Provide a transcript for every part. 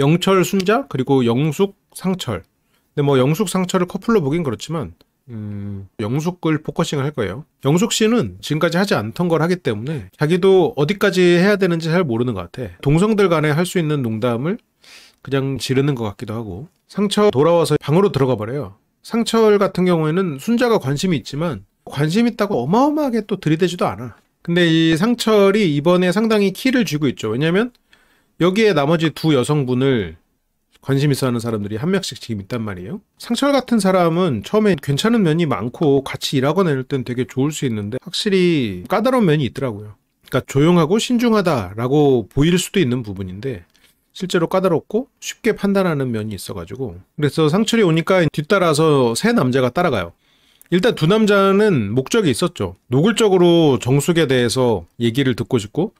영철 순자 그리고 영숙 상철. 근데 뭐 영숙 상철을 커플로 보긴 그렇지만 음, 영숙을 포커싱을 할 거예요. 영숙 씨는 지금까지 하지 않던 걸 하기 때문에 자기도 어디까지 해야 되는지 잘 모르는 것 같아. 동성들 간에 할 수 있는 농담을 그냥 지르는 것 같기도 하고 상처 돌아와서 방으로 들어가 버려요. 상철 같은 경우에는 순자가 관심이 있지만 관심 있다고 어마어마하게 또 들이대지도 않아. 근데 이 상철이 이번에 상당히 키를 쥐고 있죠. 왜냐면 여기에 나머지 두 여성분을 관심 있어 하는 사람들이 한 명씩 지금 있단 말이에요. 상철 같은 사람은 처음에 괜찮은 면이 많고 같이 일하거나 이럴 땐 되게 좋을 수 있는데 확실히 까다로운 면이 있더라고요. 그러니까 조용하고 신중하다라고 보일 수도 있는 부분인데 실제로 까다롭고 쉽게 판단하는 면이 있어가지고 그래서 상철이 오니까 뒤따라서 세 남자가 따라가요. 일단 두 남자는 목적이 있었죠. 노골적으로 정숙에 대해서 얘기를 듣고 싶고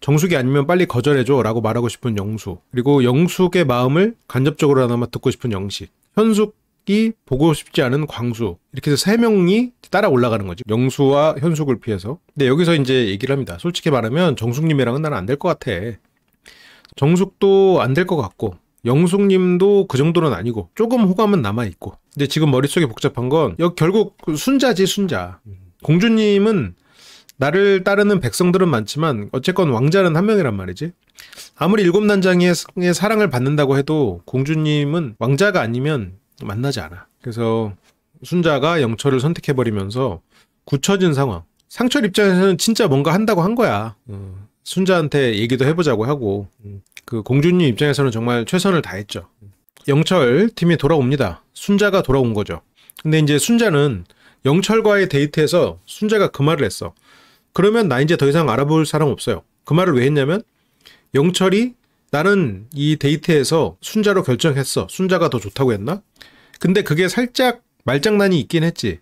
정숙이 아니면 빨리 거절해줘라고 말하고 싶은 영수 그리고 영숙의 마음을 간접적으로나마 듣고 싶은 영식 현숙이 보고 싶지 않은 광수 이렇게 해서 세 명이 따라 올라가는 거지 영수와 현숙을 피해서 근데 여기서 이제 얘기를 합니다 솔직히 말하면 정숙님이랑은 나는 안될 것 같아 정숙도 안 될 것 같고 영숙님도 그 정도는 아니고 조금 호감은 남아 있고 근데 지금 머릿속에 복잡한 건 결국 그 순자지 순자 공주님은 나를 따르는 백성들은 많지만 어쨌건 왕자는 한 명이란 말이지. 아무리 일곱 난장의 사랑을 받는다고 해도 공주님은 왕자가 아니면 만나지 않아. 그래서 순자가 영철을 선택해버리면서 굳혀진 상황. 상철 입장에서는 진짜 뭔가 한다고 한 거야. 어, 순자한테 얘기도 해보자고 하고 음, 그 공주님 입장에서는 정말 최선을 다했죠. 영철 팀이 돌아옵니다. 순자가 돌아온 거죠. 근데 이제 순자는 영철과의 데이트에서 순자가 그 말을 했어. 그러면 나 이제 더 이상 알아볼 사람 없어요. 그 말을 왜 했냐면 영철이 나는 이 데이트에서 순자로 결정했어. 순자가 더 좋다고 했나? 근데 그게 살짝 말장난이 있긴 했지.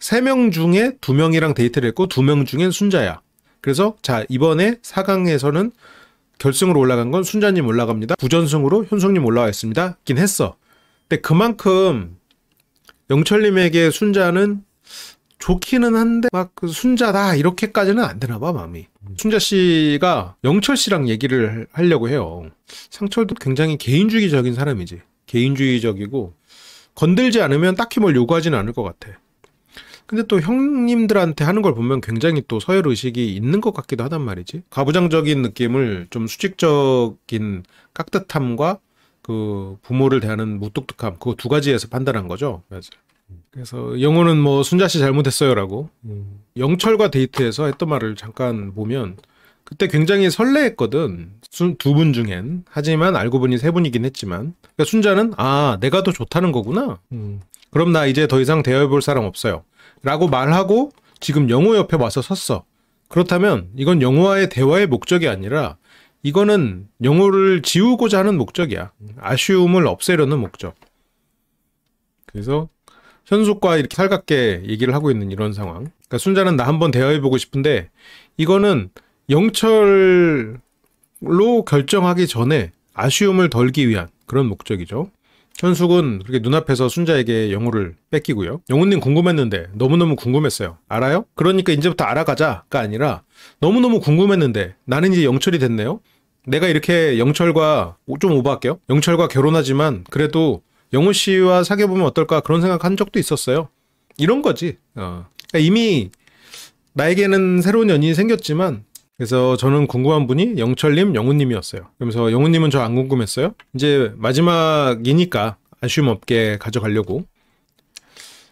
세 명 중에 두명이랑 데이트를 했고 두 명 중엔 순자야. 그래서 자, 이번에 4강에서는 결승으로 올라간 건 순자님 올라갑니다. 부전승으로 현숙님 올라와 있습니다. 긴 했어. 근데 그만큼 영철님에게 순자는 좋기는 한데 막그 순자다 이렇게까지는 안 되나 봐 마음이 음. 순자 씨가 영철 씨랑 얘기를 하려고 해요 상철도 굉장히 개인주의적인 사람이지 개인주의적이고 건들지 않으면 딱히 뭘요구하진 않을 것 같아 근데 또 형님들한테 하는 걸 보면 굉장히 또 서열 의식이 있는 것 같기도 하단 말이지 가부장적인 느낌을 좀 수직적인 깍듯함과 그 부모를 대하는 무뚝뚝함 그 두 가지에서 판단한 거죠 맞아. 그래서 영호는 뭐 순자 씨 잘못했어요라고 음. 영철과 데이트에서 했던 말을 잠깐 보면 그때 굉장히 설레했거든 두 분 중엔 하지만 알고 보니 세 분이긴 했지만 그러니까 순자는 아 내가 더 좋다는 거구나 음. 그럼 나 이제 더 이상 대화해볼 사람 없어요 라고 말하고 지금 영호 옆에 와서 섰어 그렇다면 이건 영호와의 대화의 목적이 아니라 이거는 영호를 지우고자 하는 목적이야 아쉬움을 없애려는 목적 그래서 현숙과 이렇게 살갑게 얘기를 하고 있는 이런 상황. 그러니까 순자는 나 한번 대화해보고 싶은데 이거는 영철로 결정하기 전에 아쉬움을 덜기 위한 그런 목적이죠. 현숙은 그렇게 눈앞에서 순자에게 영호를 뺏기고요. 영호님 궁금했는데 너무너무 궁금했어요. 알아요? 그러니까 이제부터 알아가자가 아니라 너무너무 궁금했는데 나는 이제 영철이 됐네요. 내가 이렇게 영철과 좀 오버할게요. 영철과 결혼하지만 그래도 영호 씨와 사귀어 보면 어떨까 그런 생각한 적도 있었어요. 이런 거지. 어. 그러니까 이미 나에게는 새로운 연인이 생겼지만 그래서 저는 궁금한 분이 영철님, 영훈님이었어요. 그러면서 영훈님은 저 안 궁금했어요. 이제 마지막이니까 아쉬움 없게 가져가려고.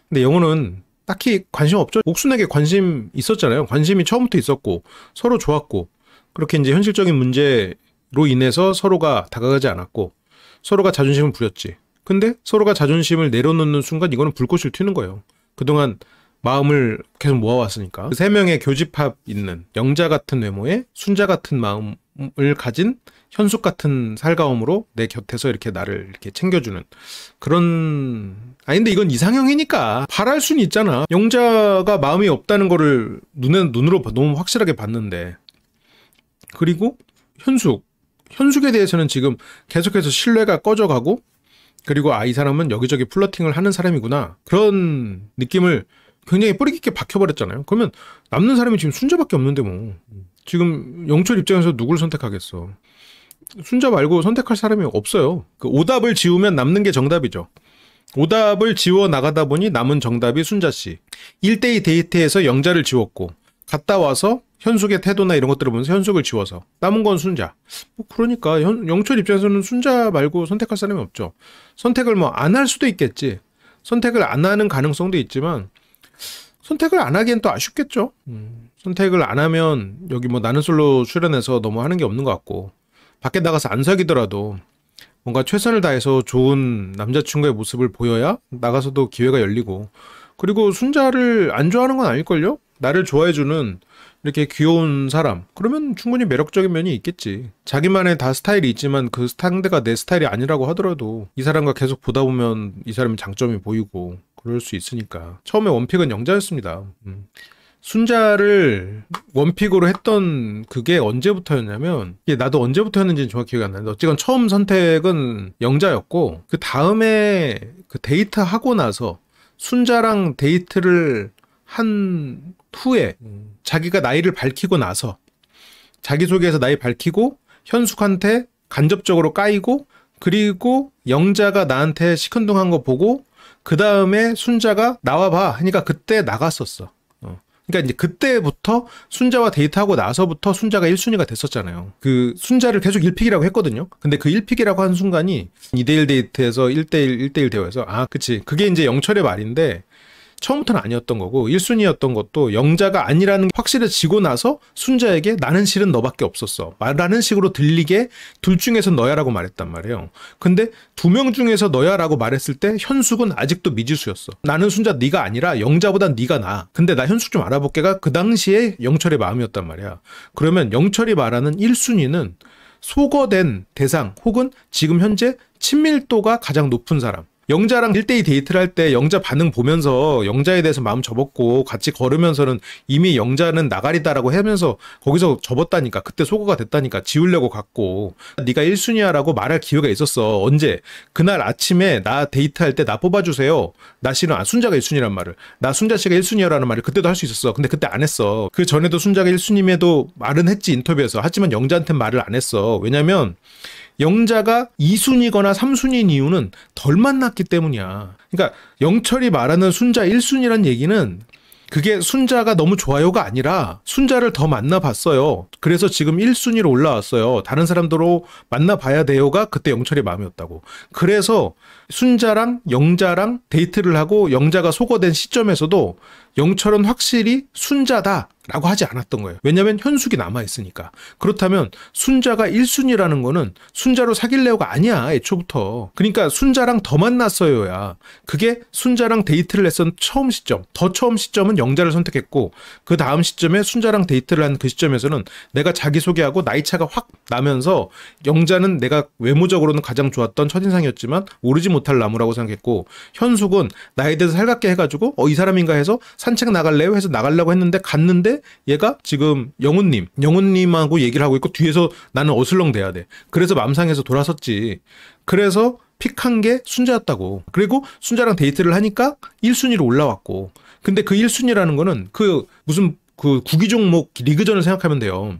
근데 영훈은 딱히 관심 없죠. 옥순에게 관심 있었잖아요. 관심이 처음부터 있었고 서로 좋았고 그렇게 이제 현실적인 문제로 인해서 서로가 다가가지 않았고 서로가 자존심을 부렸지. 근데 서로가 자존심을 내려놓는 순간 이거는 불꽃을 튀는 거예요. 그동안 마음을 계속 모아왔으니까 그 세 명의 교집합 있는 영자 같은 외모에 순자 같은 마음을 가진 현숙 같은 살가움으로 내 곁에서 이렇게 나를 이렇게 챙겨주는 그런 아니 근데 이건 이상형이니까 바랄 수는 있잖아 영자가 마음이 없다는 거를 눈에 눈으로 너무 확실하게 봤는데 그리고 현숙 현숙에 대해서는 지금 계속해서 신뢰가 꺼져가고 그리고 아이 사람은 여기저기 플러팅을 하는 사람이구나 그런 느낌을 굉장히 뿌리 깊게 박혀버렸잖아요. 그러면 남는 사람이 지금 순자밖에 없는데 뭐 지금 영철 입장에서 누굴 선택하겠어? 순자 말고 선택할 사람이 없어요. 그 오답을 지우면 남는 게 정답이죠. 오답을 지워 나가다 보니 남은 정답이 순자 씨. 1대2 데이트에서 영자를 지웠고 갔다 와서 현숙의 태도나 이런 것들을 보면서 현숙을 지워서 남은 건 순자. 뭐 그러니까 현, 영철 입장에서는 순자 말고 선택할 사람이 없죠. 선택을 뭐 안 할 수도 있겠지. 선택을 안 하는 가능성도 있지만 선택을 안 하기엔 또 아쉽겠죠. 음, 선택을 안 하면 여기 뭐 나는 솔로 출연해서 너무 하는 게 없는 것 같고 밖에 나가서 안 사귀더라도 뭔가 최선을 다해서 좋은 남자친구의 모습을 보여야 나가서도 기회가 열리고 그리고 순자를 안 좋아하는 건 아닐걸요? 나를 좋아해주는 이렇게 귀여운 사람 그러면 충분히 매력적인 면이 있겠지 자기만의 다 스타일이 있지만 그 상대가 내 스타일이 아니라고 하더라도 이 사람과 계속 보다 보면 이 사람의 장점이 보이고 그럴 수 있으니까 처음에 원픽은 영자였습니다 음. 순자를 원픽으로 했던 그게 언제부터였냐면 이게 나도 언제부터였는지는 정확히 기억이 안 나는데 어쨌건 처음 선택은 영자였고 그 다음에 그 데이트하고 나서 순자랑 데이트를 한 후에 음. 자기가 나이를 밝히고 나서 자기소개에서 나이 밝히고 현숙한테 간접적으로 까이고 그리고 영자가 나한테 시큰둥한 거 보고 그 다음에 순자가 나와봐 하니까 그때 나갔었어. 어. 그러니까 이제 그때부터 순자와 데이트하고 나서부터 순자가 1순위가 됐었잖아요. 그 순자를 계속 1픽이라고 했거든요. 근데 그 1픽이라고 한 순간이 2대1 데이트에서 1대1, 1대1 대화에서 아, 그치. 그게 이제 영철의 말인데 처음부터는 아니었던 거고 1순위였던 것도 영자가 아니라는 확실해지고 나서 순자에게 나는 실은 너밖에 없었어. 라는 식으로 들리게 둘 중에서 너야라고 말했단 말이에요. 근데 두 명 중에서 너야라고 말했을 때 현숙은 아직도 미지수였어. 나는 순자 네가 아니라 영자보다 네가 나. 근데 나 현숙 좀 알아볼게가 그 당시에 영철의 마음이었단 말이야. 그러면 영철이 말하는 1순위는 소거된 대상 혹은 지금 현재 친밀도가 가장 높은 사람 영자랑 일대이 데이트를 할 때 영자 반응 보면서 영자에 대해서 마음 접었고 같이 걸으면서는 이미 영자는 나가리다라고 하면서 거기서 접었다니까 그때 소거가 됐다니까 지우려고 갔고 네가 1순위야라고 말할 기회가 있었어 언제 그날 아침에 나 데이트할 때 나 뽑아주세요 나 씨는 아, 순자가 1순위란 말을 나 순자 씨가 1순위야라는 말을 그때도 할 수 있었어 근데 그때 안 했어 그 전에도 순자가 1순위임에도 말은 했지 인터뷰에서 하지만 영자한테 말을 안 했어 왜냐면 영자가 2순위거나 3순위인 이유는 덜 만났기 때문이야. 그러니까 영철이 말하는 순자 1순위란 얘기는 그게 순자가 너무 좋아요가 아니라 순자를 더 만나봤어요. 그래서 지금 1순위로 올라왔어요. 다른 사람들로 만나봐야 돼요가 그때 영철이 마음이었다고. 그래서 순자랑 영자랑 데이트를 하고 영자가 소거된 시점에서도 영철은 확실히 순자다라고 하지 않았던 거예요. 왜냐면 현숙이 남아있으니까. 그렇다면 순자가 1순위라는 거는 순자로 사귈래요가 아니야, 애초부터. 그러니까 순자랑 더 만났어요야. 그게 순자랑 데이트를 했던 처음 시점. 더 처음 시점은 영자를 선택했고, 그 다음 시점에 순자랑 데이트를 한 그 시점에서는 내가 자기소개하고 나이차가 확 나면서 영자는 내가 외모적으로는 가장 좋았던 첫인상이었지만 오르지 못할 나무라고 생각했고, 현숙은 나에 대해서 살갑게 해가지고, 어, 이 사람인가 해서 산책 나갈래요? 해서 나가려고 했는데 갔는데 얘가 지금 영훈님, 영훈님하고 얘기를 하고 있고 뒤에서 나는 어슬렁대야 돼. 그래서 맘상에서 돌아섰지. 그래서 픽한 게 순자였다고. 그리고 순자랑 데이트를 하니까 1순위로 올라왔고. 근데 그 1순위라는 거는 그 무슨 그 구기 종목 리그전을 생각하면 돼요.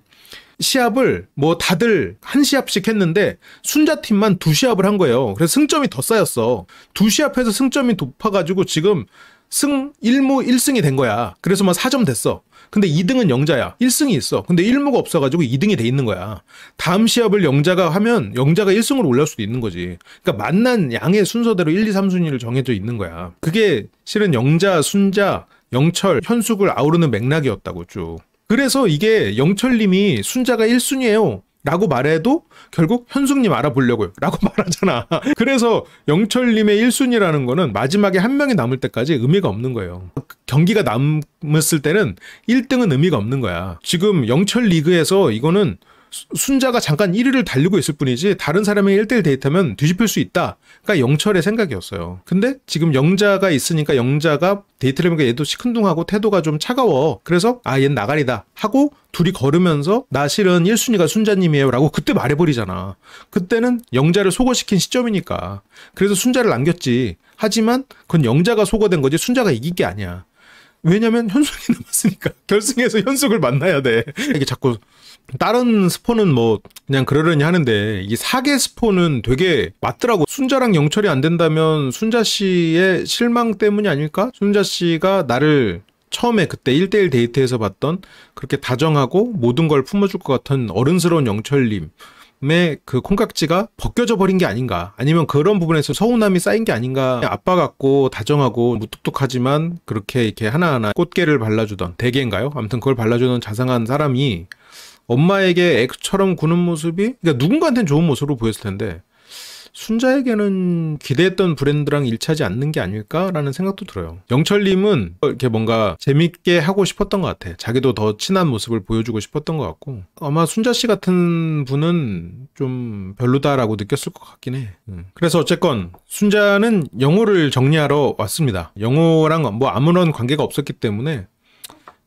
시합을 뭐 다들 한 시합씩 했는데 순자팀만 두 시합을 한 거예요. 그래서 승점이 더 쌓였어. 두 시합해서 승점이 높아가지고 지금 승 1무 1승이 된 거야. 그래서 막 뭐 4점 됐어. 근데 2등은 영자야. 1승이 있어. 근데 1무가 없어가지고 2등이 돼 있는 거야. 다음 시합을 영자가 하면 영자가 1승으로 올라올 수도 있는 거지. 그러니까 만난 양의 순서대로 1, 2, 3순위를 정해져 있는 거야. 그게 실은 영자, 순자, 영철, 현숙을 아우르는 맥락이었다고 쭉. 그래서 이게 영철님이 순자가 1순위에요 라고 말해도 결국 현숙님 알아보려고요. 라고 말하잖아. 그래서 영철님의 1순위라는 거는 마지막에 한 명이 남을 때까지 의미가 없는 거예요. 경기가 남았을 때는 1등은 의미가 없는 거야. 지금 영철 리그에서 이거는 순자가 잠깐 1위를 달리고 있을 뿐이지 다른 사람의 1대1 데이터면 뒤집힐 수 있다가 그러니까 영철의 생각이었어요. 근데 지금 영자가 있으니까 영자가 데이트를 보니까 얘도 시큰둥하고 태도가 좀 차가워. 그래서 아, 얘는 나가리다 하고 둘이 걸으면서 나 실은 1순위가 순자님이에요 라고 그때 말해버리잖아. 그때는 영자를 소거시킨 시점이니까. 그래서 순자를 남겼지. 하지만 그건 영자가 소거된 거지 순자가 이긴 게 아니야. 왜냐면 현숙이 남았으니까 결승에서 현숙을 만나야 돼 이게 자꾸 다른 스포는 뭐 그냥 그러려니 하는데 이 사계 스포는 되게 맞더라고 순자랑 영철이 안 된다면 순자 씨의 실망 때문이 아닐까 순자 씨가 나를 처음에 그때 1대1 데이트에서 봤던 그렇게 다정하고 모든 걸 품어줄 것 같은 어른스러운 영철님 그 콩깍지가 벗겨져 버린 게 아닌가 아니면 그런 부분에서 서운함이 쌓인 게 아닌가 아빠 같고 다정하고 무뚝뚝하지만 그렇게 이렇게 하나하나 꽃게를 발라주던 대게인가요? 아무튼 그걸 발라주는 자상한 사람이 엄마에게 액처럼 구는 모습이 그러니까 누군가한테는 좋은 모습으로 보였을 텐데 순자에게는 기대했던 브랜드랑 일치하지 않는 게 아닐까라는 생각도 들어요. 영철님은 이렇게 뭔가 재밌게 하고 싶었던 것 같아. 자기도 더 친한 모습을 보여주고 싶었던 것 같고 아마 순자 씨 같은 분은 좀 별로다라고 느꼈을 것 같긴 해. 음. 그래서 어쨌건 순자는 영호를 정리하러 왔습니다. 영호랑 뭐 아무런 관계가 없었기 때문에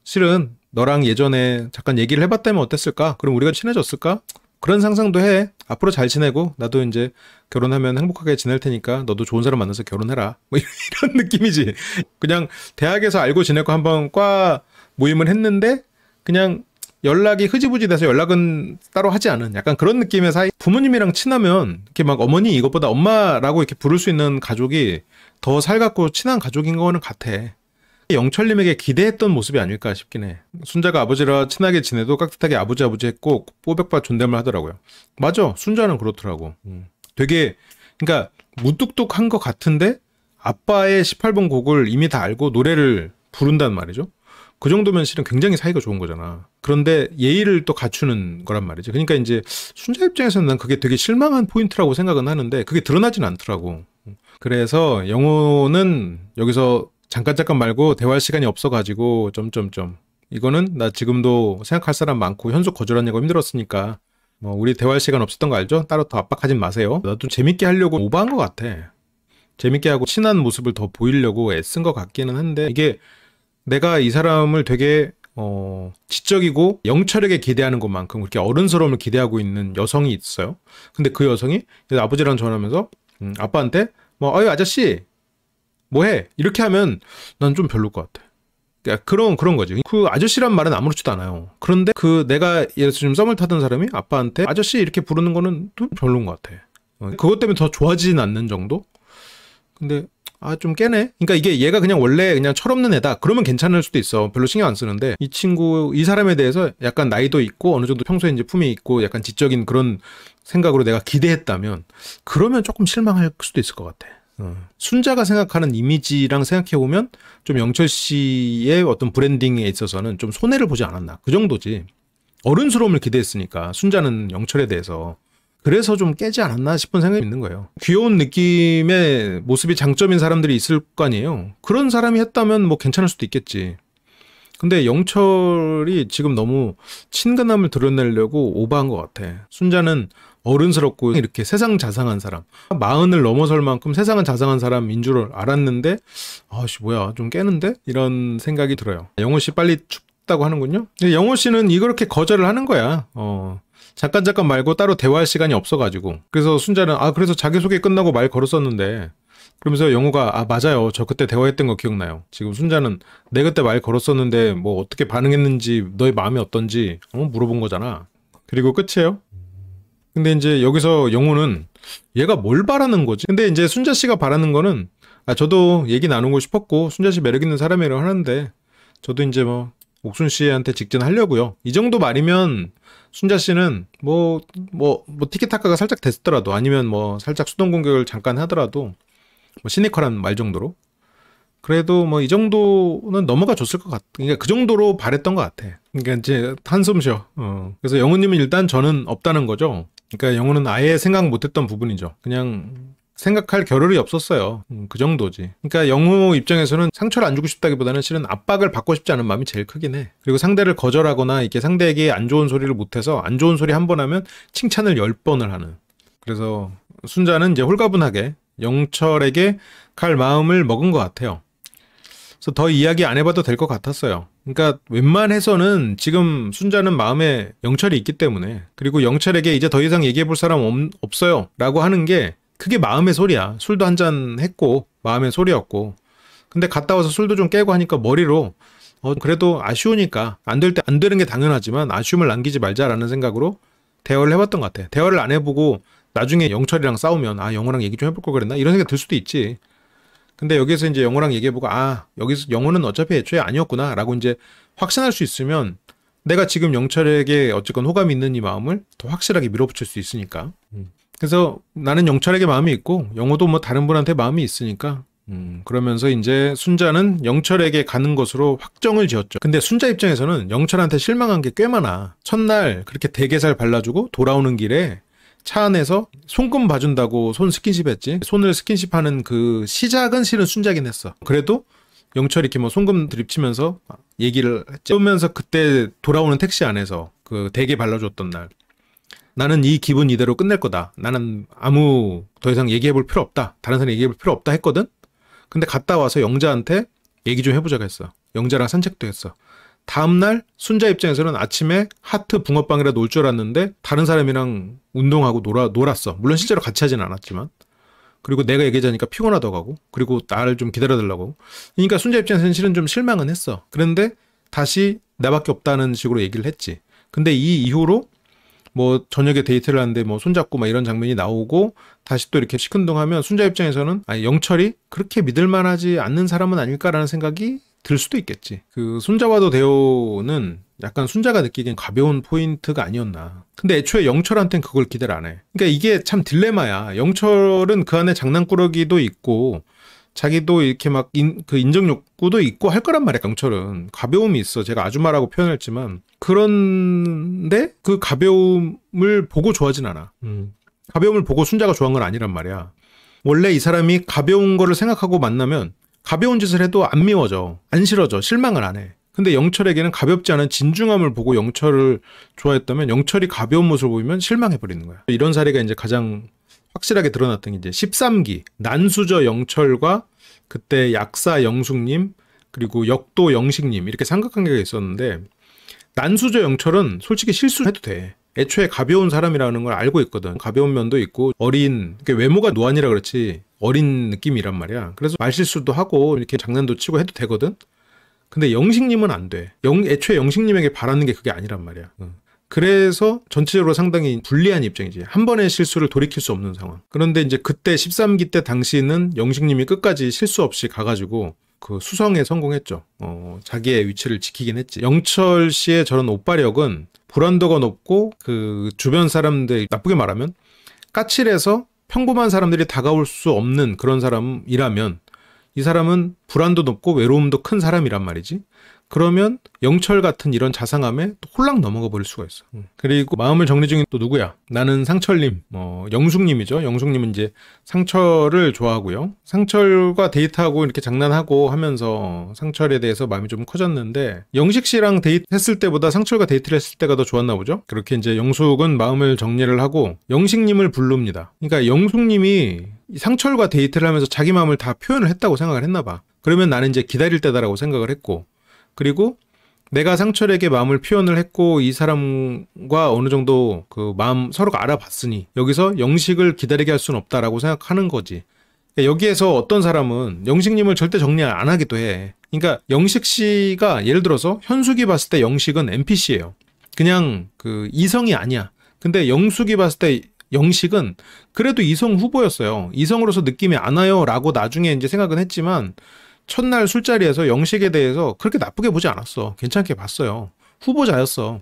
실은 너랑 예전에 잠깐 얘기를 해봤다면 어땠을까? 그럼 우리가 친해졌을까? 그런 상상도 해. 앞으로 잘 지내고 나도 이제 결혼하면 행복하게 지낼 테니까 너도 좋은 사람 만나서 결혼해라. 뭐 이런 느낌이지. 그냥 대학에서 알고 지내고 한번 과 모임을 했는데 그냥 연락이 흐지부지 돼서 연락은 따로 하지 않은 약간 그런 느낌의 사이. 부모님이랑 친하면 이렇게 막 어머니 이것보다 엄마라고 이렇게 부를 수 있는 가족이 더 살갑고 친한 가족인 거는 같아. 영철님에게 기대했던 모습이 아닐까 싶긴 해. 순자가 아버지라 친하게 지내도 깍듯하게 아버지 아버지 했고 뽀백바 존댓말 하더라고요. 맞아, 순자는 그렇더라고. 음. 되게 그러니까 무뚝뚝한 것 같은데 아빠의 18번 곡을 이미 다 알고 노래를 부른단 말이죠. 그 정도면 실은 굉장히 사이가 좋은 거잖아. 그런데 예의를 또 갖추는 거란 말이지. 그러니까 이제 순자 입장에서는 난 그게 되게 실망한 포인트라고 생각은 하는데 그게 드러나진 않더라고. 음. 그래서 영호는 여기서 잠깐 잠깐 말고 대화할 시간이 없어가지고 점점점 이거는 나 지금도 생각할 사람 많고 현수 거절하냐고 힘들었으니까 뭐 우리 대화할 시간 없었던 거 알죠? 따로 더 압박하진 마세요. 나좀 재밌게 하려고 오버한 것 같아. 재밌게 하고 친한 모습을 더 보이려고 애쓴 것 같기는 한데 이게 내가 이 사람을 되게 어, 지적이고 영철에게 기대하는 것만큼 그렇게 어른스러움을 기대하고 있는 여성이 있어요. 근데 그 여성이 아버지랑 전화하면서 음, 아빠한테 뭐 어이 아저씨 뭐해? 이렇게 하면 난 좀 별로일 것 같아. 그 그런 그런 거지. 그 아저씨란 말은 아무렇지도 않아요. 그런데 그 내가 예를 들어 지 썸을 타던 사람이 아빠한테 아저씨 이렇게 부르는 거는 좀 별로인 것 같아. 어, 그것 때문에 더 좋아지진 않는 정도. 근데 아 좀 깨네. 그러니까 이게 얘가 그냥 원래 그냥 철없는 애다. 그러면 괜찮을 수도 있어. 별로 신경 안 쓰는데 이 친구 이 사람에 대해서 약간 나이도 있고 어느 정도 평소에 이제 품이 있고 약간 지적인 그런 생각으로 내가 기대했다면 그러면 조금 실망할 수도 있을 것 같아. 순자가 생각하는 이미지랑 생각해 보면 좀 영철 씨의 어떤 브랜딩에 있어서는 좀 손해를 보지 않았나 그 정도지 어른스러움을 기대했으니까 순자는 영철에 대해서 그래서 좀 깨지 않았나 싶은 생각이 있는 거예요. 귀여운 느낌의 모습이 장점인 사람들이 있을 거 아니에요. 그런 사람이 했다면 뭐 괜찮을 수도 있겠지. 근데 영철이 지금 너무 친근함을 드러내려고 오버한 것 같아. 순자는 어른스럽고 이렇게 세상 자상한 사람 마흔을 넘어설 만큼 세상은 자상한 사람인 줄 알았는데 아씨 뭐야 좀 깨는데 이런 생각이 들어요 영호 씨 빨리 춥다고 하는군요 영호 씨는 이렇게 거절을 하는 거야 어 잠깐 잠깐 말고 따로 대화할 시간이 없어가지고 그래서 순자는 아 그래서 자기소개 끝나고 말 걸었었는데 그러면서 영호가 아 맞아요 저 그때 대화했던 거 기억나요 지금 순자는 내 그때 말 걸었었는데 뭐 어떻게 반응했는지 너의 마음이 어떤지 어? 물어본 거잖아 그리고 끝이에요 근데 이제 여기서 영호는 얘가 뭘 바라는 거지? 근데 이제 순자 씨가 바라는 거는 아 저도 얘기 나누고 싶었고 순자 씨 매력 있는 사람이라고 하는데 저도 이제 뭐 옥순 씨한테 직진하려고요. 이 정도 말이면 순자 씨는 뭐뭐뭐 뭐, 뭐 티키타카가 살짝 됐더라도 아니면 뭐 살짝 수동 공격을 잠깐 하더라도 뭐 시니컬한 말 정도로 그래도 뭐 이 정도는 넘어가 줬을 것 같. 그러니까 그 정도로 바랬던 것 같아. 그러니까 이제 한숨 쉬어. 어. 그래서 영우님은 일단 저는 없다는 거죠. 그러니까 영어는 아예 생각 못했던 부분이죠. 그냥 생각할 겨를이 없었어요. 음, 그 정도지. 그러니까 영우 입장에서는 상처를 안 주고 싶다기보다는 실은 압박을 받고 싶지 않은 마음이 제일 크긴 해. 그리고 상대를 거절하거나 이렇게 상대에게 안 좋은 소리를 못해서 안 좋은 소리 한 번 하면 칭찬을 열 번을 하는. 그래서 순자는 이제 홀가분하게 영철에게 갈 마음을 먹은 것 같아요. 그래서 더 이야기 안 해봐도 될 것 같았어요. 그러니까 웬만해서는 지금 순자는 마음에 영철이 있기 때문에 그리고 영철에게 이제 더 이상 얘기해 볼 사람 없어요 라고 하는 게 그게 마음의 소리야 술도 한잔 했고 마음의 소리였고 근데 갔다 와서 술도 좀 깨고 하니까 머리로 어 그래도 아쉬우니까 안 될 때 안 되는 게 당연하지만 아쉬움을 남기지 말자라는 생각으로 대화를 해봤던 것 같아 대화를 안 해보고 나중에 영철이랑 싸우면 아 영호랑 얘기 좀 해볼 걸 그랬나 이런 생각 들 수도 있지 근데 여기서 이제 영어랑 얘기해보고 아 여기서 영어는 어차피 애초에 아니었구나라고 이제 확신할 수 있으면 내가 지금 영철에게 어쨌건 호감이 있는 이 마음을 더 확실하게 밀어붙일 수 있으니까. 음. 그래서 나는 영철에게 마음이 있고 영어도뭐 다른 분한테 마음이 있으니까 음, 그러면서 이제 순자는 영철에게 가는 것으로 확정을 지었죠. 근데 순자 입장에서는 영철한테 실망한 게 꽤 많아. 첫날 그렇게 대게살 발라주고 돌아오는 길에 차 안에서 손금 봐준다고 손 스킨십 했지. 손을 스킨십 하는 그 시작은 실은 순자긴 했어. 그래도 영철이 이렇게 뭐 손금 드립치면서 얘기를 했지. 면서 그때 돌아오는 택시 안에서 그 대게 발라줬던 날. 나는 이 기분 이대로 끝낼 거다. 나는 아무 더 이상 얘기해 볼 필요 없다. 다른 사람 얘기해 볼 필요 없다 했거든? 근데 갔다 와서 영자한테 얘기 좀 해보자고 했어. 영자랑 산책도 했어. 다음날 순자 입장에서는 아침에 하트 붕어빵이라놀 줄 알았는데 다른 사람이랑 운동하고 놀아, 놀았어. 물론 실제로 같이 하진 않았지만. 그리고 내가 얘기하자니까 피곤하다고 하고 그리고 나를 좀 기다려달라고 고 그러니까 순자 입장에서는 실은 좀 실망은 했어. 그런데 다시 나밖에 없다는 식으로 얘기를 했지. 근데 이 이후로 뭐 저녁에 데이트를 하는데 뭐 손잡고 막 이런 장면이 나오고 다시 또 이렇게 시큰둥하면 순자 입장에서는 아니 영철이 그렇게 믿을 만하지 않는 사람은 아닐까라는 생각이 들 수도 있겠지. 그 손자와도 대호는 약간 순자가 느끼기엔 가벼운 포인트가 아니었나. 근데 애초에 영철한텐 그걸 기대를 안 해. 그러니까 이게 참 딜레마야. 영철은 그 안에 장난꾸러기도 있고 자기도 이렇게 막 그 인정 욕구도 있고 할 거란 말이야. 영철은 가벼움이 있어. 제가 아줌마라고 표현했지만 그런데 그 가벼움을 보고 좋아하진 않아. 음. 가벼움을 보고 순자가 좋아한 건 아니란 말이야. 원래 이 사람이 가벼운 거를 생각하고 만나면 가벼운 짓을 해도 안 미워져. 안 싫어져. 실망을 안 해. 근데 영철에게는 가볍지 않은 진중함을 보고 영철을 좋아했다면 영철이 가벼운 모습을 보이면 실망해버리는 거야. 이런 사례가 이제 가장 확실하게 드러났던 게 이제 13기 난수저 영철과 그때 약사 영숙님 그리고 역도 영식님 이렇게 삼각관계가 있었는데 난수저 영철은 솔직히 실수해도 를 돼. 애초에 가벼운 사람이라는 걸 알고 있거든. 가벼운 면도 있고 어린 그러니까 외모가 노안이라 그렇지 어린 느낌이란 말이야. 그래서 말실수도 하고 이렇게 장난도 치고 해도 되거든. 근데 영식님은 안 돼. 영, 애초에 영식님에게 바라는 게 그게 아니란 말이야. 그래서 전체적으로 상당히 불리한 입장이지. 한 번의 실수를 돌이킬 수 없는 상황. 그런데 이제 그때 13기 때 당시는 영식님이 끝까지 실수 없이 가가지고 그 수성에 성공했죠. 어, 자기의 위치를 지키긴 했지. 영철 씨의 저런 오빠력은 불안도가 높고 그 주변 사람들 나쁘게 말하면 까칠해서 평범한 사람들이 다가올 수 없는 그런 사람이라면 이 사람은 불안도 높고 외로움도 큰 사람이란 말이지. 그러면 영철 같은 이런 자상함에 또 홀랑 넘어가 버릴 수가 있어. 음. 그리고 마음을 정리 중인 또 누구야? 나는 상철님, 어, 영숙님이죠. 영숙님은 이제 상철을 좋아하고요. 상철과 데이트하고 이렇게 장난하고 하면서 상철에 대해서 마음이 좀 커졌는데 영식 씨랑 데이트했을 때보다 상철과 데이트를 했을 때가 더 좋았나 보죠. 그렇게 이제 영숙은 마음을 정리를 하고 영식님을 부릅니다. 그러니까 영숙님이 상철과 데이트를 하면서 자기 마음을 다 표현을 했다고 생각을 했나 봐. 그러면 나는 이제 기다릴 때다라고 생각을 했고 그리고 내가 상철에게 마음을 표현을 했고 이 사람과 어느 정도 그 마음 서로가 알아봤으니 여기서 영식을 기다리게 할 수는 없다라고 생각하는 거지. 그러니까 여기에서 어떤 사람은 영식님을 절대 정리 안 하기도 해. 그러니까 영식 씨가 예를 들어서 현숙이 봤을 때 영식은 NPC예요. 그냥 그 이성이 아니야. 근데 영숙이 봤을 때 영식은 그래도 이성 후보였어요. 이성으로서 느낌이 안 와요라고 나중에 이제 생각은 했지만 첫날 술자리에서 영식에 대해서 그렇게 나쁘게 보지 않았어. 괜찮게 봤어요. 후보자였어.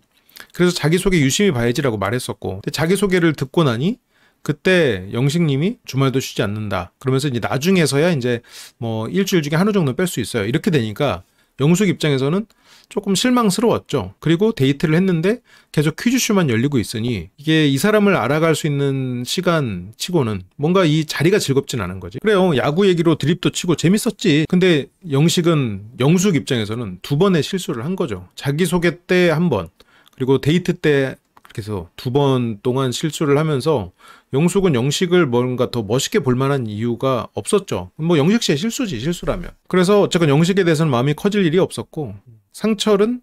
그래서 자기소개 유심히 봐야지라고 말했었고 자기소개를 듣고 나니 그때 영식님이 주말도 쉬지 않는다. 그러면서 이제 나중에서야 이제 뭐 일주일 중에 하루 정도 뺄 수 있어요. 이렇게 되니까 영숙 입장에서는 조금 실망스러웠죠. 그리고 데이트를 했는데 계속 퀴즈쇼만 열리고 있으니 이게 이 사람을 알아갈 수 있는 시간 치고는 뭔가 이 자리가 즐겁진 않은 거지. 그래요. 야구 얘기로 드립도 치고 재밌었지. 근데 영식은 영숙 입장에서는 두 번의 실수를 한 거죠. 자기소개 때 한 번, 그리고 데이트 때 이렇게 해서두 번 동안 실수를 하면서 영숙은 영식을 뭔가 더 멋있게 볼 만한 이유가 없었죠. 뭐 영식 씨의 실수지 실수라면. 그래서 어쨌건 영식에 대해서는 마음이 커질 일이 없었고 상철은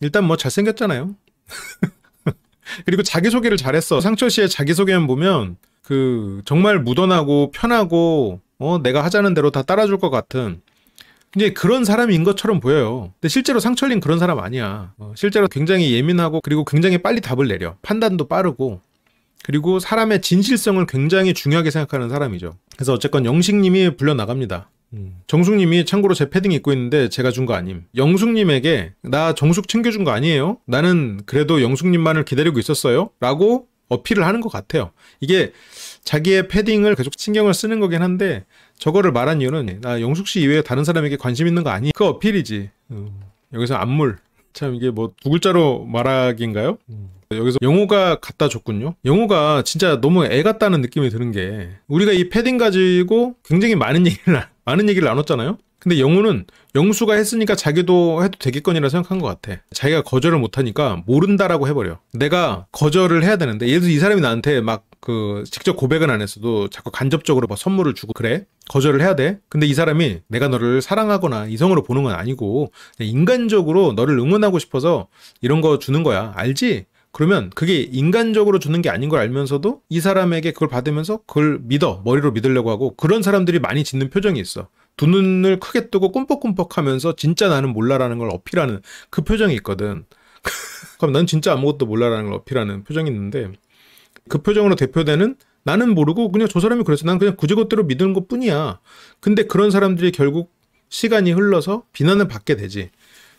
일단 뭐 잘생겼잖아요. 그리고 자기소개를 잘했어. 상철 씨의 자기소개만 보면 그 정말 묻어나고 편하고 어 내가 하자는 대로 다 따라줄 것 같은 이제 그런 사람인 것처럼 보여요. 근데 실제로 상철린 그런 사람 아니야. 어, 실제로 굉장히 예민하고 그리고 굉장히 빨리 답을 내려. 판단도 빠르고 그리고 사람의 진실성을 굉장히 중요하게 생각하는 사람이죠. 그래서 어쨌건 영식님이 불려나갑니다. 음. 정숙님이 참고로 제 패딩 입고 있는데 제가 준 거 아님. 영숙님에게 나 정숙 챙겨준 거 아니에요? 나는 그래도 영숙님만을 기다리고 있었어요? 라고 어필을 하는 것 같아요. 이게 자기의 패딩을 계속 신경을 쓰는 거긴 한데 저거를 말한 이유는 나 영숙 씨 이외에 다른 사람에게 관심 있는 거 아니? 에요그 어필이지. 음. 여기서 안물. 참 이게 뭐 두 글자로 말하기인가요? 음. 그러니까 여기서 영호가 갖다 줬군요. 영호가 진짜 너무 애 같다는 느낌이 드는 게 우리가 이 패딩 가지고 굉장히 많은 얘기를 많은 얘기를 나눴잖아요. 근데 영호는 영수가 했으니까 자기도 해도 되겠거니라 생각한 것 같아. 자기가 거절을 못하니까 모른다라고 해버려. 내가 거절을 해야 되는데 예를 들어 이 사람이 나한테 막 그 직접 고백은 안 했어도 자꾸 간접적으로 막 선물을 주고 그래 거절을 해야 돼. 근데 이 사람이 내가 너를 사랑하거나 이성으로 보는 건 아니고 인간적으로 너를 응원하고 싶어서 이런 거 주는 거야. 알지? 그러면 그게 인간적으로 주는 게 아닌 걸 알면서도 이 사람에게 그걸 받으면서 그걸 믿어 머리로 믿으려고 하고 그런 사람들이 많이 짓는 표정이 있어. 두 눈을 크게 뜨고 꿈뻑꿈뻑하면서 진짜 나는 몰라라는 걸 어필하는 그 표정이 있거든. 그럼 난 진짜 아무것도 몰라라는 걸 어필하는 표정이 있는데 그 표정으로 대표되는 나는 모르고 그냥 저 사람이 그래서 난 그냥 그저것대로 믿는 것 뿐이야. 근데 그런 사람들이 결국 시간이 흘러서 비난을 받게 되지.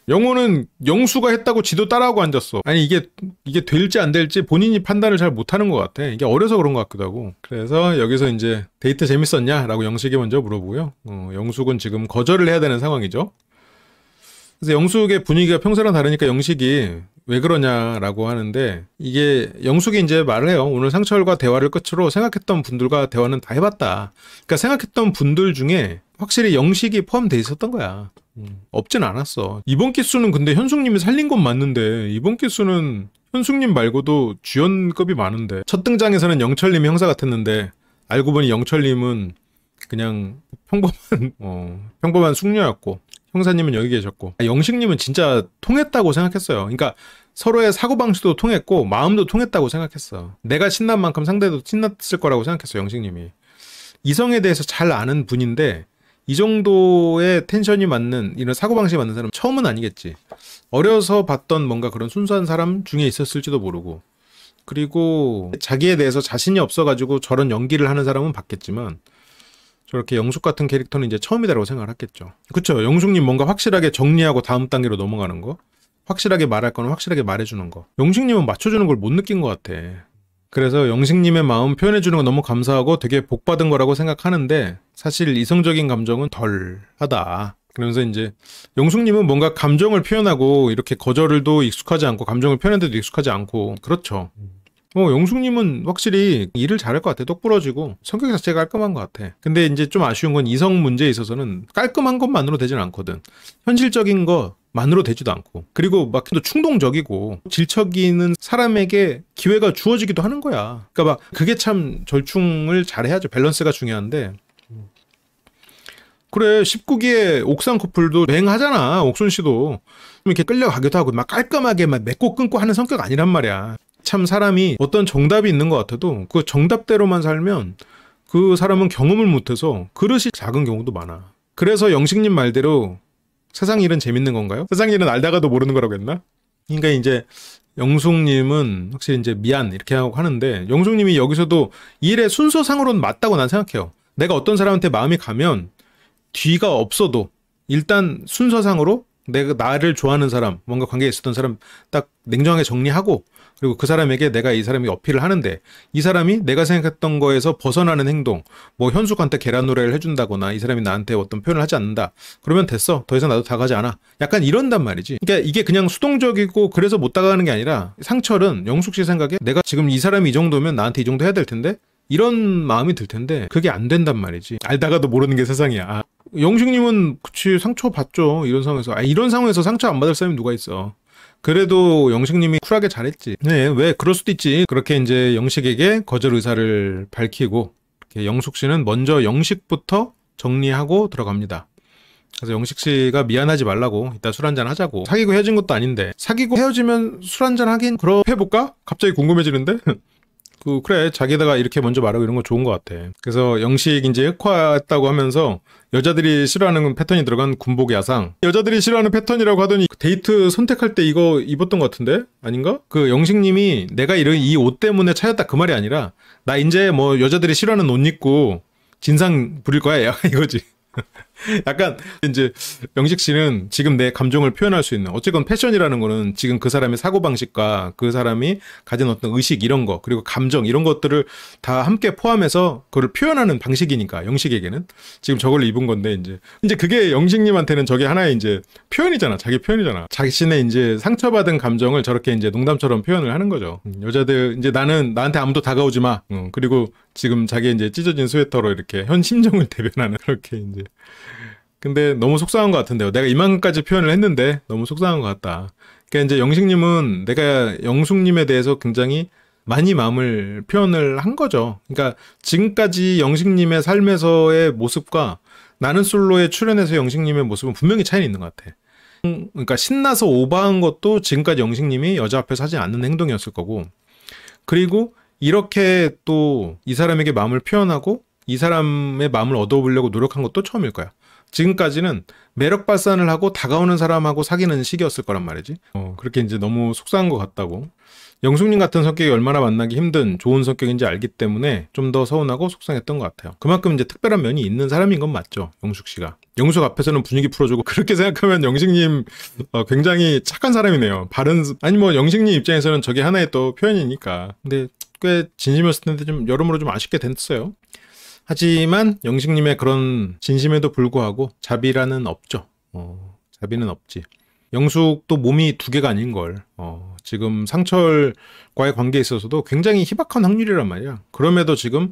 영호는 영수가 했다고 지도 따라하고 앉았어. 아니 이게 이게 될지 안 될지 본인이 판단을 잘 못하는 것 같아. 이게 어려서 그런 것 같기도 하고. 그래서 여기서 이제 데이트 재밌었냐라고 영숙이 먼저 물어보고요. 어, 영숙은 지금 거절을 해야 되는 상황이죠. 그래서 영숙의 분위기가 평소랑 다르니까 영식이 왜 그러냐라고 하는데 이게 영숙이 이제 말을 해요. 오늘 상철과 대화를 끝으로 생각했던 분들과 대화는 다 해봤다. 그러니까 생각했던 분들 중에 확실히 영식이 포함되어 있었던 거야. 없진 않았어. 이번 기수는 근데 현숙님이 살린 건 맞는데 이번 기수는 현숙님 말고도 주연급이 많은데 첫 등장에서는 영철님이 형사 같았는데 알고 보니 영철님은 그냥 평범한 어, 평범한 숙녀였고 형사님은 여기 계셨고 아, 영식님은 진짜 통했다고 생각했어요. 그러니까 서로의 사고방식도 통했고 마음도 통했다고 생각했어. 내가 신난 만큼 상대도 신났을 거라고 생각했어 영식님이. 이성에 대해서 잘 아는 분인데 이 정도의 텐션이 맞는 이런 사고방식이 맞는 사람 처음은 아니겠지 어려서 봤던 뭔가 그런 순수한 사람 중에 있었을지도 모르고 그리고 자기에 대해서 자신이 없어가지고 저런 연기를 하는 사람은 봤겠지만 저렇게 영숙 같은 캐릭터는 이제 처음이다라고 생각을 했겠죠 그쵸 영숙님 뭔가 확실하게 정리하고 다음 단계로 넘어가는 거 확실하게 말할 거는 확실하게 말해주는 거 영숙님은 맞춰주는 걸 못 느낀 것 같아 그래서 영식님의 마음 표현해주는 거 너무 감사하고 되게 복받은 거라고 생각하는데 사실 이성적인 감정은 덜 하다. 그러면서 이제 영숙님은 뭔가 감정을 표현하고 이렇게 거절을도 익숙하지 않고 감정을 표현해도 익숙하지 않고 그렇죠. 어, 영숙님은 확실히 일을 잘할 것 같아. 똑부러지고 성격 자체가 깔끔한 것 같아. 근데 이제 좀 아쉬운 건 이성 문제에 있어서는 깔끔한 것만으로 되진 않거든. 현실적인 거 만으로 되지도 않고 그리고 막또 충동적이고 질척이는 사람에게 기회가 주어지기도 하는 거야. 그러니까 막 그게 참 절충을 잘 해야죠. 밸런스가 중요한데 그래 19기에 옥상 커플도 맹하잖아 옥순 씨도 이렇게 끌려가기도 하고 막 깔끔하게 막 맺고 끊고 하는 성격 아니란 말이야 참 사람이 어떤 정답이 있는 것 같아도 그 정답대로만 살면 그 사람은 경험을 못해서 그릇이 작은 경우도 많아 그래서 영식님 말대로 세상 일은 재밌는 건가요? 세상 일은 알다가도 모르는 거라고 했나? 그러니까 이제 영숙님은 확실히 이제 미안 이렇게 하고 하는데 영숙님이 여기서도 일의 순서상으로는 맞다고 난 생각해요. 내가 어떤 사람한테 마음이 가면 뒤가 없어도 일단 순서상으로 내가 나를 좋아하는 사람, 뭔가 관계에 있었던 사람 딱 냉정하게 정리하고 그리고 그 사람에게 내가 이 사람이 어필을 하는데 이 사람이 내가 생각했던 거에서 벗어나는 행동, 뭐 현숙한테 계란노래를 해준다거나 이 사람이 나한테 어떤 표현을 하지 않는다. 그러면 됐어. 더 이상 나도 다가지 않아. 약간 이런단 말이지. 그러니까 이게 그냥 수동적이고 그래서 못 다가가는 게 아니라 상철은 영숙 씨 생각에 내가 지금 이 사람이 이 정도면 나한테 이 정도 해야 될 텐데 이런 마음이 들 텐데 그게 안 된단 말이지. 알다가도 모르는 게 세상이야. 아. 영식님은 그치 상처 받죠 이런 상황에서 아, 이런 상황에서 상처 안 받을 사람이 누가 있어 그래도 영식님이 쿨하게 잘했지 네왜 그럴 수도 있지 그렇게 이제 영식에게 거절 의사를 밝히고 영숙 씨는 먼저 영식부터 정리하고 들어갑니다 그래서 영식 씨가 미안하지 말라고 이따 술 한잔 하자고 사귀고 헤어진 것도 아닌데 사귀고 헤어지면 술 한잔 하긴 그럼 해볼까 갑자기 궁금해지는데 그 그래 자기다가 이렇게 먼저 말하고 이런 거 좋은 것 같아. 그래서 영식 이제 흑화했다고 하면서 여자들이 싫어하는 패턴이 들어간 군복 야상. 여자들이 싫어하는 패턴이라고 하더니 데이트 선택할 때 이거 입었던 것 같은데 아닌가? 그 영식님이 내가 이런 이 옷 때문에 차였다 그 말이 아니라 나 이제 뭐 여자들이 싫어하는 옷 입고 진상 부릴 거야 야 이거지. 약간 이제 영식 씨는 지금 내 감정을 표현할 수 있는 어쨌건 패션이라는 거는 지금 그 사람의 사고 방식과 그 사람이 가진 어떤 의식 이런 거 그리고 감정 이런 것들을 다 함께 포함해서 그걸 표현하는 방식이니까 영식에게는 지금 저걸 입은 건데 이제 이제 그게 영식님한테는 저게 하나의 이제 표현이잖아 자기 표현이잖아 자신의 이제 상처받은 감정을 저렇게 이제 농담처럼 표현을 하는 거죠 음, 여자들 이제 나는 나한테 아무도 다가오지 마 응, 어, 그리고 지금 자기 이제 찢어진 스웨터로 이렇게 현 심정을 대변하는 그렇게 이제 근데 너무 속상한 것 같은데요. 내가 이만까지 큼 표현을 했는데 너무 속상한 것 같다. 그러니까 이제 영식님은 내가 영숙님에 대해서 굉장히 많이 마음을 표현을 한 거죠. 그러니까 지금까지 영식님의 삶에서의 모습과 나는 솔로에 출연해서 영식님의 모습은 분명히 차이는 있는 것 같아. 그러니까 신나서 오바한 것도 지금까지 영식님이 여자 앞에서 하지 않는 행동이었을 거고 그리고 이렇게 또 이 사람에게 마음을 표현하고 이 사람의 마음을 얻어보려고 노력한 것도 처음일 거야. 지금까지는 매력 발산을 하고 다가오는 사람하고 사귀는 시기였을 거란 말이지. 어, 그렇게 이제 너무 속상한 것 같다고. 영숙님 같은 성격이 얼마나 만나기 힘든 좋은 성격인지 알기 때문에 좀 더 서운하고 속상했던 것 같아요. 그만큼 이제 특별한 면이 있는 사람인 건 맞죠. 영숙 씨가. 영숙 앞에서는 분위기 풀어주고 그렇게 생각하면 영식님 어, 굉장히 착한 사람이네요. 바른 아니 뭐 영식님 입장에서는 저게 하나의 또 표현이니까. 근데 꽤 진심이었을 텐데 좀 여러모로 좀 아쉽게 됐어요. 하지만 영식님의 그런 진심에도 불구하고 자비라는 없죠. 어, 자비는 없지. 영숙도 몸이 두 개가 아닌 걸 어, 지금 상철과의 관계에 있어서도 굉장히 희박한 확률이란 말이야. 그럼에도 지금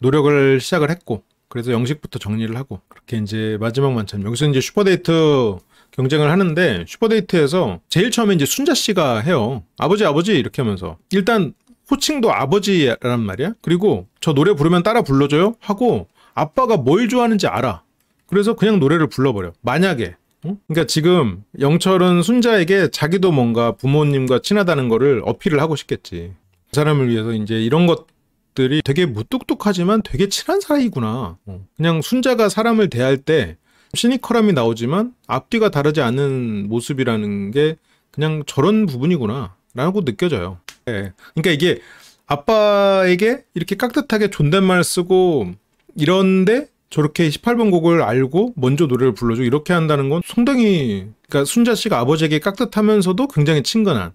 노력을 시작을 했고 그래서 영식부터 정리를 하고 그렇게 이제 마지막 만찬 여기서 이제 슈퍼데이트 경쟁을 하는데 슈퍼데이트에서 제일 처음에 이제 순자 씨가 해요. 아버지 아버지 이렇게 하면서 일단 호칭도 아버지란 말이야. 그리고 저 노래 부르면 따라 불러줘요 하고 아빠가 뭘 좋아하는지 알아. 그래서 그냥 노래를 불러버려. 만약에 그러니까 지금 영철은 순자에게 자기도 뭔가 부모님과 친하다는 거를 어필을 하고 싶겠지. 그 사람을 위해서 이제 이런 것들이 되게 무뚝뚝하지만 되게 친한 사이구나. 어. 그냥 순자가 사람을 대할 때 시니컬함이 나오지만 앞뒤가 다르지 않은 모습이라는 게 그냥 저런 부분이구나. 라고 느껴져요. 예. 그러니까 이게 아빠에게 이렇게 깍듯하게 존댓말 쓰고 이런데 저렇게 18번 곡을 알고 먼저 노래를 불러주고 이렇게 한다는 건 상당히 그러니까 순자 씨가 아버지에게 깍듯하면서도 굉장히 친근한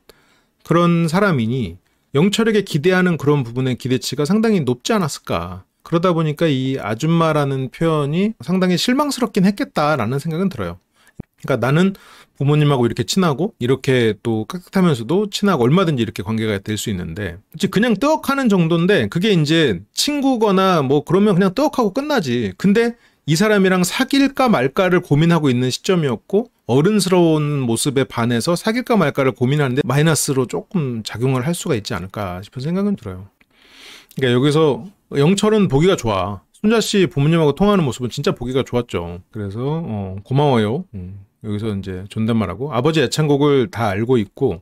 그런 사람이니 영철에게 기대하는 그런 부분의 기대치가 상당히 높지 않았을까. 그러다 보니까 이 아줌마라는 표현이 상당히 실망스럽긴 했겠다라는 생각은 들어요. 그러니까 나는 부모님하고 이렇게 친하고 이렇게 또 깍듯하면서도 친하고 얼마든지 이렇게 관계가 될 수 있는데 그냥 떡하는 정도인데 그게 이제 친구거나 뭐 그러면 그냥 떡하고 끝나지 근데 이 사람이랑 사귈까 말까를 고민하고 있는 시점이었고 어른스러운 모습에 반해서 사귈까 말까를 고민하는데 마이너스로 조금 작용을 할 수가 있지 않을까 싶은 생각은 들어요 그러니까 여기서 영철은 보기가 좋아 손자씨 부모님하고 통하는 모습은 진짜 보기가 좋았죠 그래서 어, 고마워요 음. 여기서 이제 존댓말하고 아버지 애창곡을 다 알고 있고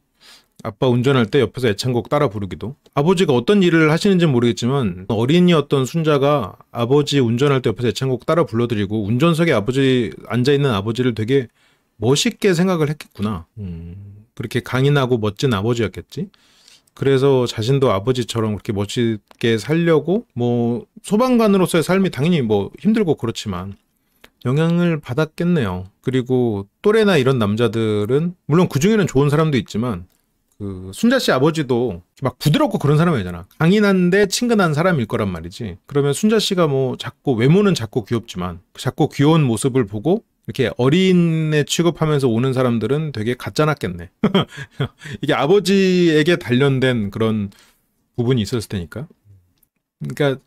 아빠 운전할 때 옆에서 애창곡 따라 부르기도 아버지가 어떤 일을 하시는지 모르겠지만 어린이였던 순자가 아버지 운전할 때 옆에서 애창곡 따라 불러드리고 운전석에 아버지 앉아있는 아버지를 되게 멋있게 생각을 했겠구나 음, 그렇게 강인하고 멋진 아버지였겠지 그래서 자신도 아버지처럼 그렇게 멋있게 살려고 뭐 소방관으로서의 삶이 당연히 뭐 힘들고 그렇지만 영향을 받았겠네요. 그리고 또래나 이런 남자들은 물론 그 중에는 좋은 사람도 있지만 그 순자 씨 아버지도 막 부드럽고 그런 사람이잖아. 강인한데 친근한 사람일 거란 말이지. 그러면 순자 씨가 뭐 작고 외모는 작고 귀엽지만 그 작고 귀여운 모습을 보고 이렇게 어린애 취급하면서 오는 사람들은 되게 가짜났겠네. 이게 아버지에게 단련된 그런 부분이 있었을 테니까. 그러니까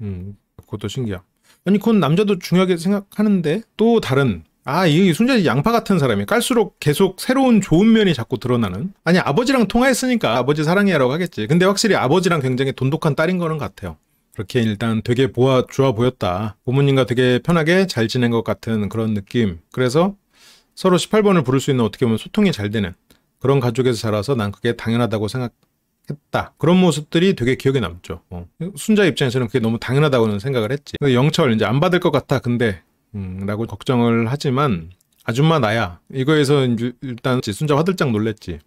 음, 그것도 신기야. 아니 그건 남자도 중요하게 생각하는데 또 다른 아, 이 순전히 양파 같은 사람이 깔수록 계속 새로운 좋은 면이 자꾸 드러나는. 아니, 아버지랑 통화했으니까 아버지 사랑해라고 하겠지. 근데 확실히 아버지랑 굉장히 돈독한 딸인 거는 같아요. 그렇게 일단 되게 보아 좋아 보였다. 부모님과 되게 편하게 잘 지낸 것 같은 그런 느낌. 그래서 서로 18번을 부를 수 있는 어떻게 보면 소통이 잘 되는 그런 가족에서 자라서 난 그게 당연하다고 생각 했다. 그런 모습들이 되게 기억에 남죠. 어. 순자 입장에서는 그게 너무 당연하다고는 생각을 했지. 영철 이제 안 받을 것 같아. 근데 음, 라고 걱정을 하지만 아줌마 나야. 이거에서 일단 순자 화들짝 놀랬지.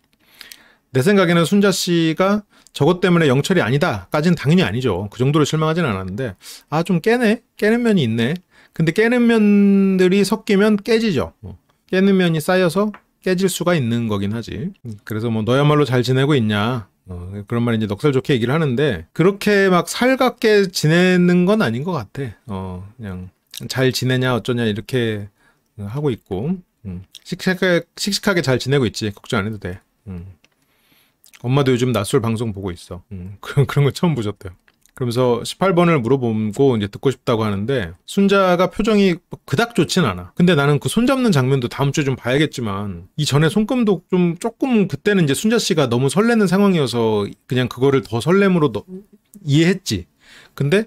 내 생각에는 순자 씨가 저것 때문에 영철이 아니다까지는 당연히 아니죠. 그 정도로 실망하진 않았는데 아 좀 깨네. 깨는 면이 있네. 근데 깨는 면들이 섞이면 깨지죠. 어. 깨는 면이 쌓여서 깨질 수가 있는 거긴 하지. 음, 그래서 뭐 너야말로 잘 지내고 있냐. 어, 그런 말 이제 넉살 좋게 얘기를 하는데 그렇게 막 살갑게 지내는 건 아닌 것 같아. 어, 그냥 잘 지내냐 어쩌냐 이렇게 하고 있고 음. 씩씩하게, 씩씩하게 잘 지내고 있지. 걱정 안 해도 돼. 음. 엄마도 요즘 낮술 방송 보고 있어. 음. 그런 그런 거 처음 보셨대요. 그러면서 18번을 물어보고 이제 듣고 싶다고 하는데 순자가 표정이 그닥 좋진 않아. 근데 나는 그 손잡는 장면도 다음 주에 좀 봐야겠지만 이 전에 손금도 좀 조금 그때는 이제 순자 씨가 너무 설레는 상황이어서 그냥 그거를 더 설렘으로 너, 이해했지. 근데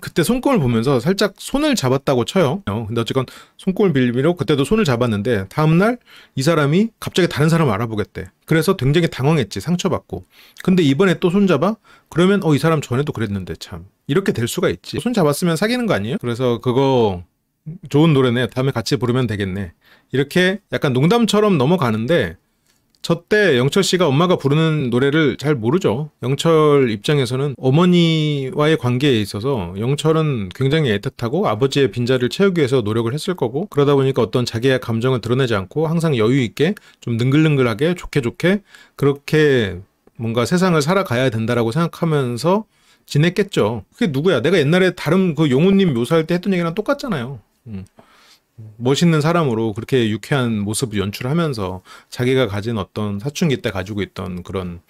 그때 손금을 보면서 살짝 손을 잡았다고 쳐요. 어, 근데 어쨌건 손금을 빌미로 그때도 손을 잡았는데 다음날 이 사람이 갑자기 다른 사람을 알아보겠대. 그래서 굉장히 당황했지 상처받고. 근데 이번에 또 손잡아? 그러면 어 이 사람 전에도 그랬는데 참 이렇게 될 수가 있지. 손 잡았으면 사귀는 거 아니에요? 그래서 그거 좋은 노래네. 다음에 같이 부르면 되겠네. 이렇게 약간 농담처럼 넘어가는데 저때 영철 씨가 엄마가 부르는 노래를 잘 모르죠. 영철 입장에서는 어머니와의 관계에 있어서 영철은 굉장히 애틋하고 아버지의 빈자를 채우기 위해서 노력을 했을 거고 그러다 보니까 어떤 자기의 감정을 드러내지 않고 항상 여유 있게 좀 능글능글하게 좋게 좋게 그렇게 뭔가 세상을 살아가야 된다라고 생각하면서 지냈겠죠. 그게 누구야? 내가 옛날에 다른 그 용우님 묘사할 때 했던 얘기랑 똑같잖아요. 음. 멋있는 사람으로 그렇게 유쾌한 모습을 연출하면서 자기가 가진 어떤 사춘기 때 가지고 있던 그런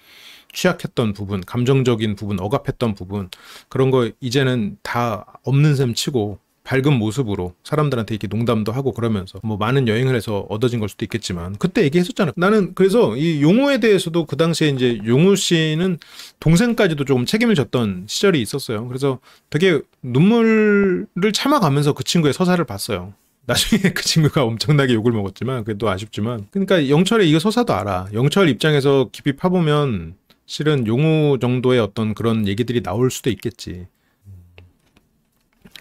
취약했던 부분, 감정적인 부분, 억압했던 부분 그런 거 이제는 다 없는 셈 치고 밝은 모습으로 사람들한테 이렇게 농담도 하고 그러면서 뭐 많은 여행을 해서 얻어진 걸 수도 있겠지만 그때 얘기했었잖아요. 나는 그래서 이 용우에 대해서도 그 당시에 이제 용우 씨는 동생까지도 조금 책임을 졌던 시절이 있었어요. 그래서 되게 눈물을 참아가면서 그 친구의 서사를 봤어요. 나중에 그 친구가 엄청나게 욕을 먹었지만 그래도 아쉽지만 그러니까 영철이 이거 서사도 알아. 영철 입장에서 깊이 파보면 실은 용우 정도의 어떤 그런 얘기들이 나올 수도 있겠지.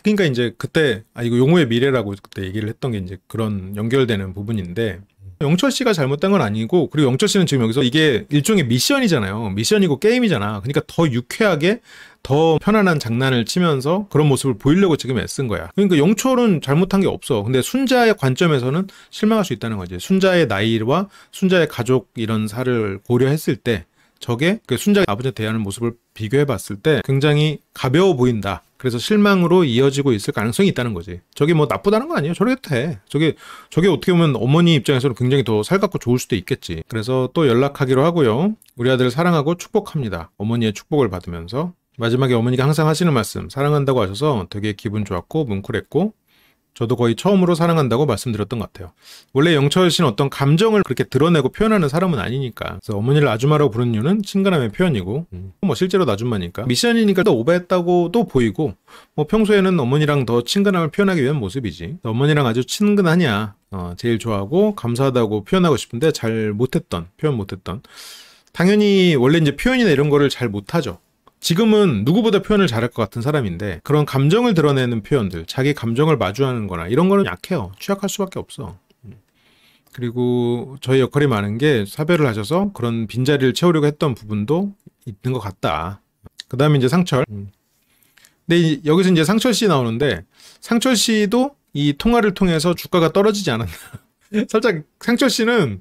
그러니까 이제 그때 아 이거 용우의 미래라고 그때 얘기를 했던 게 이제 그런 연결되는 부분인데 영철 씨가 잘못된 건 아니고 그리고 영철 씨는 지금 여기서 이게 일종의 미션이잖아요. 미션이고 게임이잖아. 그러니까 더 유쾌하게 더 편안한 장난을 치면서 그런 모습을 보이려고 지금 애쓴 거야. 그러니까 영철은 잘못한 게 없어. 근데 순자의 관점에서는 실망할 수 있다는 거지. 순자의 나이와 순자의 가족 이런 사를 고려했을 때 저게 그 순자의 아버지 대하는 모습을 비교해 봤을 때 굉장히 가벼워 보인다. 그래서 실망으로 이어지고 있을 가능성이 있다는 거지. 저게 뭐 나쁘다는 거 아니에요. 저렇도 돼. 저게, 저게 어떻게 보면 어머니 입장에서는 굉장히 더 살갑고 좋을 수도 있겠지. 그래서 또 연락하기로 하고요. 우리 아들을 사랑하고 축복합니다. 어머니의 축복을 받으면서. 마지막에 어머니가 항상 하시는 말씀, 사랑한다고 하셔서 되게 기분 좋았고, 뭉클했고, 저도 거의 처음으로 사랑한다고 말씀드렸던 것 같아요. 원래 영철 씨는 어떤 감정을 그렇게 드러내고 표현하는 사람은 아니니까. 그래서 어머니를 아줌마라고 부르는 이유는 친근함의 표현이고, 음. 뭐 실제로 아줌마니까 미션이니까 또오바했다고도 보이고, 뭐 평소에는 어머니랑 더 친근함을 표현하기 위한 모습이지. 어머니랑 아주 친근하냐, 어, 제일 좋아하고 감사하다고 표현하고 싶은데 잘 못했던 표현 못했던. 당연히 원래 이제 표현이나 이런 거를 잘 못하죠. 지금은 누구보다 표현을 잘할 것 같은 사람인데 그런 감정을 드러내는 표현들 자기 감정을 마주하는 거나 이런 거는 약해요 취약할 수밖에 없어 음. 그리고 저희 역할이 많은 게 사별을 하셔서 그런 빈자리를 채우려고 했던 부분도 있는 것 같다 그 다음에 이제 상철 음. 근데 여기서 이제 상철 씨 나오는데 상철 씨도 이 통화를 통해서 주가가 떨어지지 않았나 살짝 상철 씨는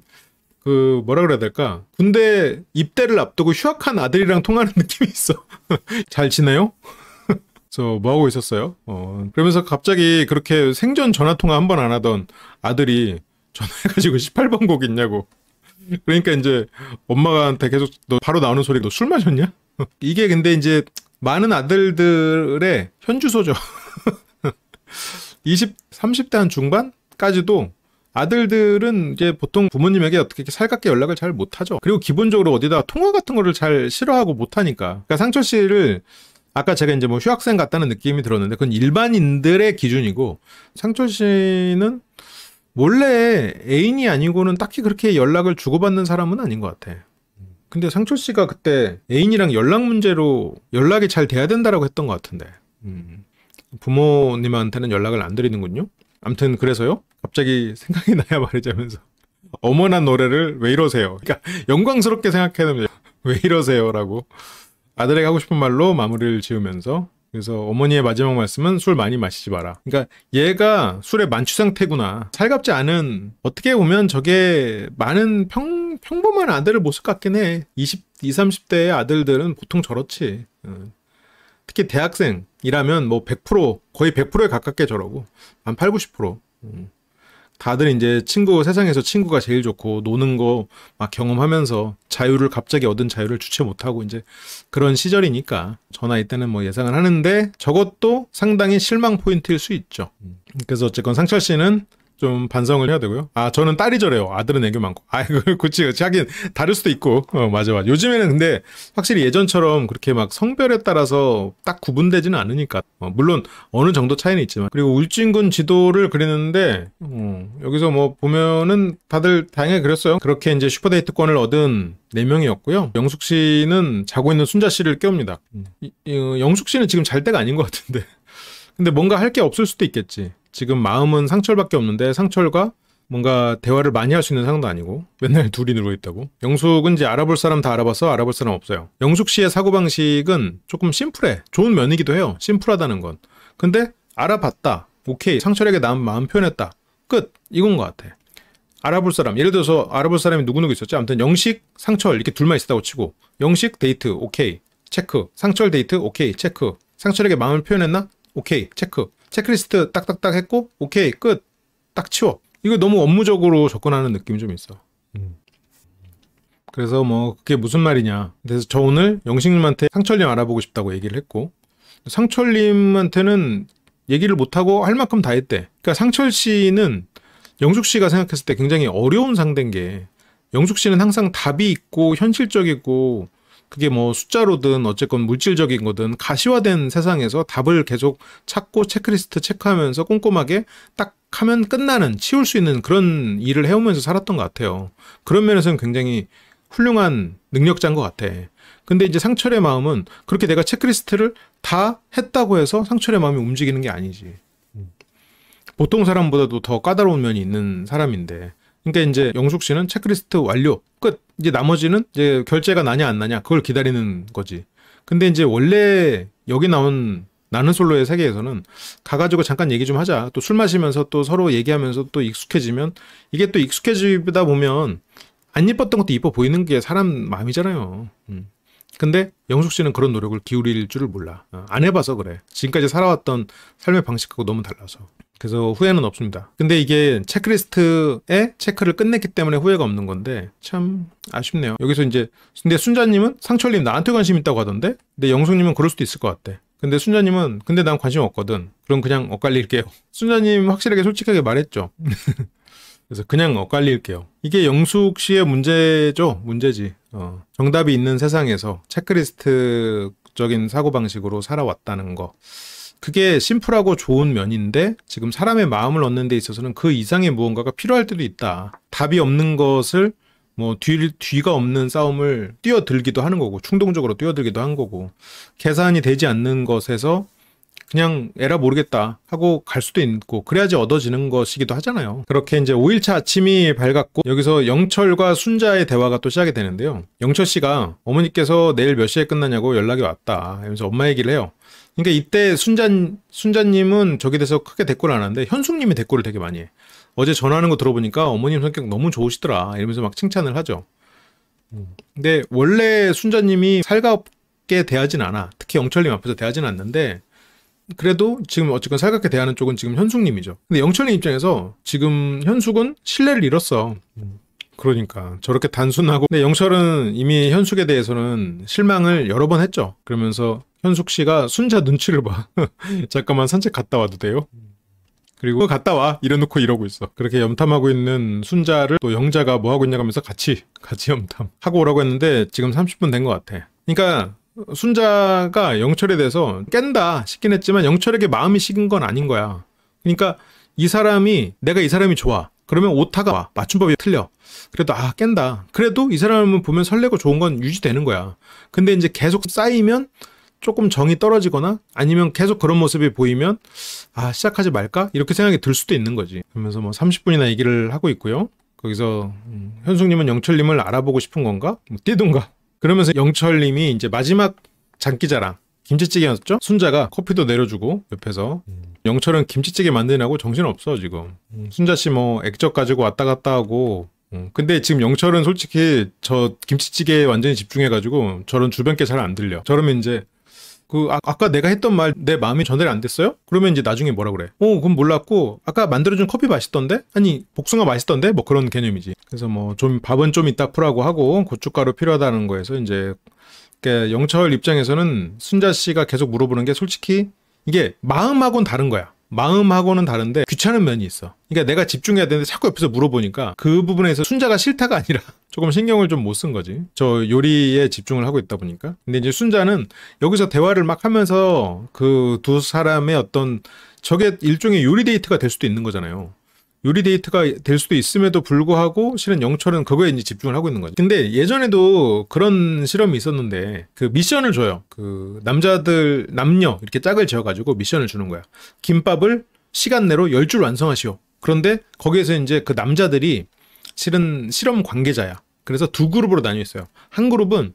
그 뭐라 그래야 될까 군대 입대를 앞두고 휴학한 아들이랑 통하는 느낌이 있어 잘 지내요? 그뭐 하고 있었어요? 어 그러면서 갑자기 그렇게 생전 전화 통화 한 번 안 하던 아들이 전화해가지고 18번 곡 있냐고 그러니까 이제 엄마가한테 계속 너 바로 나오는 소리 너 술 마셨냐? 이게 근데 이제 많은 아들들의 현주소죠 20, 30대 한 중반까지도 아들들은 이제 보통 부모님에게 어떻게 이렇게 살갑게 연락을 잘 못하죠. 그리고 기본적으로 어디다 통화 같은 거를 잘 싫어하고 못하니까. 그러니까 상철 씨를 아까 제가 이제 뭐 휴학생 같다는 느낌이 들었는데 그건 일반인들의 기준이고 상철 씨는 원래 애인이 아니고는 딱히 그렇게 연락을 주고받는 사람은 아닌 것 같아. 근데 상철 씨가 그때 애인이랑 연락 문제로 연락이 잘 돼야 된다라고 했던 것 같은데 음. 부모님한테는 연락을 안 드리는군요. 암튼 그래서요. 갑자기 생각이 나야 말이자면서 어머나 노래를 왜 이러세요. 그러니까 영광스럽게 생각해야 됩니다. 왜 이러세요라고 아들에게 하고 싶은 말로 마무리를 지으면서 그래서 어머니의 마지막 말씀은 술 많이 마시지 마라. 그러니까 얘가 술에 만취 상태구나. 살갑지 않은 어떻게 보면 저게 많은 평, 평범한 아들의 모습 같긴 해. 20, 20, 30대의 아들들은 보통 저렇지. 어. 특히 대학생 이라면 뭐100% 거의 100%에 가깝게 저러고 한 8, 90% 음. 다들 이제 친구 세상에서 친구가 제일 좋고 노는 거 막 경험하면서 자유를 갑자기 얻은 자유를 주체 못하고 이제 그런 시절이니까 전화 이때는 뭐 예상을 하는데 저것도 상당히 실망 포인트일 수 있죠. 음. 그래서 어쨌건 상철 씨는 좀 반성을 해야 되고요. 아 저는 딸이 저래요. 아들은 애교 많고. 아 이거 굳 그치 하긴 다를 수도 있고. 어 맞아 맞아. 요즘에는 근데 확실히 예전처럼 그렇게 막 성별에 따라서 딱 구분되지는 않으니까. 어, 물론 어느 정도 차이는 있지만. 그리고 울진군 지도를 그리는데 어, 여기서 뭐 보면은 다들 다양하게 그렸어요. 그렇게 이제 슈퍼데이트권을 얻은 4명이었고요. 영숙 씨는 자고 있는 순자 씨를 깨웁니다. 이, 이, 어, 영숙 씨는 지금 잘 때가 아닌 것 같은데. 근데 뭔가 할 게 없을 수도 있겠지. 지금 마음은 상철밖에 없는데 상철과 뭔가 대화를 많이 할 수 있는 상도 황 아니고 맨날 둘이 누워 있다고 영숙은 이제 알아볼 사람 다 알아봐서 알아볼 사람 없어요 영숙 씨의 사고방식은 조금 심플해 좋은 면이기도 해요 심플하다는 건 근데 알아봤다 오케이 상철에게 남 마음 표현했다 끝 이건 것 같아 알아볼 사람 예를 들어서 알아볼 사람이 누구누구 있었지 아무튼 영식 상철 이렇게 둘만 있었다고 치고 영식 데이트 오케이 체크 상철 데이트 오케이 체크 상철에게 마음을 표현했나 오케이 체크 체크리스트 딱딱딱 했고 오케이 끝 딱 치워 이거 너무 업무적으로 접근하는 느낌이 좀 있어 음. 그래서 뭐 그게 무슨 말이냐 그래서 저 오늘 영식님한테 상철님 알아보고 싶다고 얘기를 했고 상철님한테는 얘기를 못하고 할 만큼 다 했대 그러니까 상철 씨는 영숙 씨가 생각했을 때 굉장히 어려운 상대인 게 영숙 씨는 항상 답이 있고 현실적이고 그게 뭐 숫자로든 어쨌건 물질적인 거든 가시화된 세상에서 답을 계속 찾고 체크리스트 체크하면서 꼼꼼하게 딱 하면 끝나는 치울 수 있는 그런 일을 해오면서 살았던 것 같아요. 그런 면에서는 굉장히 훌륭한 능력자인 것 같아. 근데 이제 상철의 마음은 그렇게 내가 체크리스트를 다 했다고 해서 상철의 마음이 움직이는 게 아니지. 보통 사람보다도 더 까다로운 면이 있는 사람인데. 그러니까 이제 영숙 씨는 체크리스트 완료 끝 이제 나머지는 이제 결제가 나냐 안 나냐 그걸 기다리는 거지. 근데 이제 원래 여기 나온 나는 솔로의 세계에서는 가가지고 잠깐 얘기 좀 하자. 또 술 마시면서 또 서로 얘기하면서 또 익숙해지면 이게 또 익숙해지다 보면 안 예뻤던 것도 이뻐 보이는 게 사람 마음이잖아요. 음. 근데 영숙 씨는 그런 노력을 기울일 줄을 몰라. 어, 안 해봐서 그래. 지금까지 살아왔던 삶의 방식하고 너무 달라서. 그래서 후회는 없습니다. 근데 이게 체크리스트에 체크를 끝냈기 때문에 후회가 없는 건데 참 아쉽네요. 여기서 이제 근데 순자님은 상철님 나한테 관심 있다고 하던데 근데 영숙님은 그럴 수도 있을 것 같대. 근데 순자님은 근데 난 관심 없거든. 그럼 그냥 엇갈릴게요. 순자님 확실하게 솔직하게 말했죠. 그래서 그냥 엇갈릴게요. 이게 영숙 씨의 문제죠. 문제지. 어. 정답이 있는 세상에서 체크리스트적인 사고방식으로 살아왔다는 거. 그게 심플하고 좋은 면인데 지금 사람의 마음을 얻는 데 있어서는 그 이상의 무언가가 필요할 때도 있다. 답이 없는 것을 뭐 뒤, 뒤가 없는 싸움을 뛰어들기도 하는 거고 충동적으로 뛰어들기도 한 거고 계산이 되지 않는 것에서 그냥 에라 모르겠다 하고 갈 수도 있고 그래야지 얻어지는 것이기도 하잖아요. 그렇게 이제 5일차 아침이 밝았고 여기서 영철과 순자의 대화가 또 시작이 되는데요. 영철 씨가 어머니께서 내일 몇 시에 끝나냐고 연락이 왔다 하면서 엄마 얘기를 해요. 그러니까 이때 순자 순자님은 저기 돼서 크게 대꾸를 안 하는데 현숙님이 대꾸를 되게 많이 해. 어제 전화하는 거 들어보니까 어머님 성격 너무 좋으시더라 이러면서 막 칭찬을 하죠. 음. 근데 원래 순자님이 살갑게 대하진 않아. 특히 영철님 앞에서 대하진 않는데 그래도 지금 어쨌건 살갑게 대하는 쪽은 지금 현숙님이죠. 근데 영철님 입장에서 지금 현숙은 신뢰를 잃었어. 그러니까 저렇게 단순하고 근데 영철은 이미 현숙에 대해서는 실망을 여러 번 했죠. 그러면서 현숙 씨가 순자 눈치를 봐. 잠깐만 산책 갔다 와도 돼요? 그리고 갔다 와 이래놓고 이러고 있어 그렇게 염탐하고 있는 순자를 또 영자가 뭐하고 있냐고 하면서 같이 같이 염탐하고 오라고 했는데 지금 30분 된 것 같아 그러니까 순자가 영철에 대해서 깬다 싶긴 했지만 영철에게 마음이 식은 건 아닌 거야. 그러니까 이 사람이 내가 이 사람이 좋아. 그러면 오타가 와. 맞춤법이 틀려. 그래도 아 깬다. 그래도 이 사람은 보면 설레고 좋은 건 유지되는 거야. 근데 이제 계속 쌓이면 조금 정이 떨어지거나 아니면 계속 그런 모습이 보이면 아 시작하지 말까 이렇게 생각이 들 수도 있는 거지. 그러면서 뭐 30분이나 얘기를 하고 있고요. 거기서 음, 현숙님은 영철님을 알아보고 싶은 건가? 뭐 띠둔가? 그러면서 영철님이 이제 마지막 장기자랑 김치찌개였죠? 순자가 커피도 내려주고 옆에서 영철은 김치찌개 만드느라고 정신없어 지금 음. 순자 씨 뭐 액젓 가지고 왔다 갔다 하고 음. 근데 지금 영철은 솔직히 저 김치찌개에 완전히 집중해가지고 저런 주변 께잘 안 들려 저러면 이제 그 아, 까 내가 했던 말 내 마음이 전달이 안 됐어요? 그러면 이제 나중에 뭐라 그래? 어, 그건 몰랐고 아까 만들어준 커피 맛있던데? 아니 복숭아 맛있던데? 뭐 그런 개념이지. 그래서 뭐 좀 밥은 좀 이따 풀라고 하고 고춧가루 필요하다는 거에서 이제 그러니까 영철 입장에서는 순자 씨가 계속 물어보는 게 솔직히 이게 마음하고는 다른 거야. 마음하고는 다른데 귀찮은 면이 있어. 그러니까 내가 집중해야 되는데 자꾸 옆에서 물어보니까 그 부분에서 순자가 싫다가 아니라 조금 신경을 좀 못 쓴 거지. 저 요리에 집중을 하고 있다 보니까. 근데 이제 순자는 여기서 대화를 막 하면서 그 두 사람의 어떤 저게 일종의 요리 데이트가 될 수도 있는 거잖아요. 요리 데이트가 될 수도 있음에도 불구하고 실은 영철은 그거에 이제 집중을 하고 있는 거죠. 근데 예전에도 그런 실험이 있었는데 그 미션을 줘요. 그 남자들 남녀 이렇게 짝을 지어가지고 미션을 주는 거야. 김밥을 시간 내로 열 줄 완성하시오. 그런데 거기에서 이제 그 남자들이 실은 실험 관계자야. 그래서 두 그룹으로 나뉘어 있어요. 한 그룹은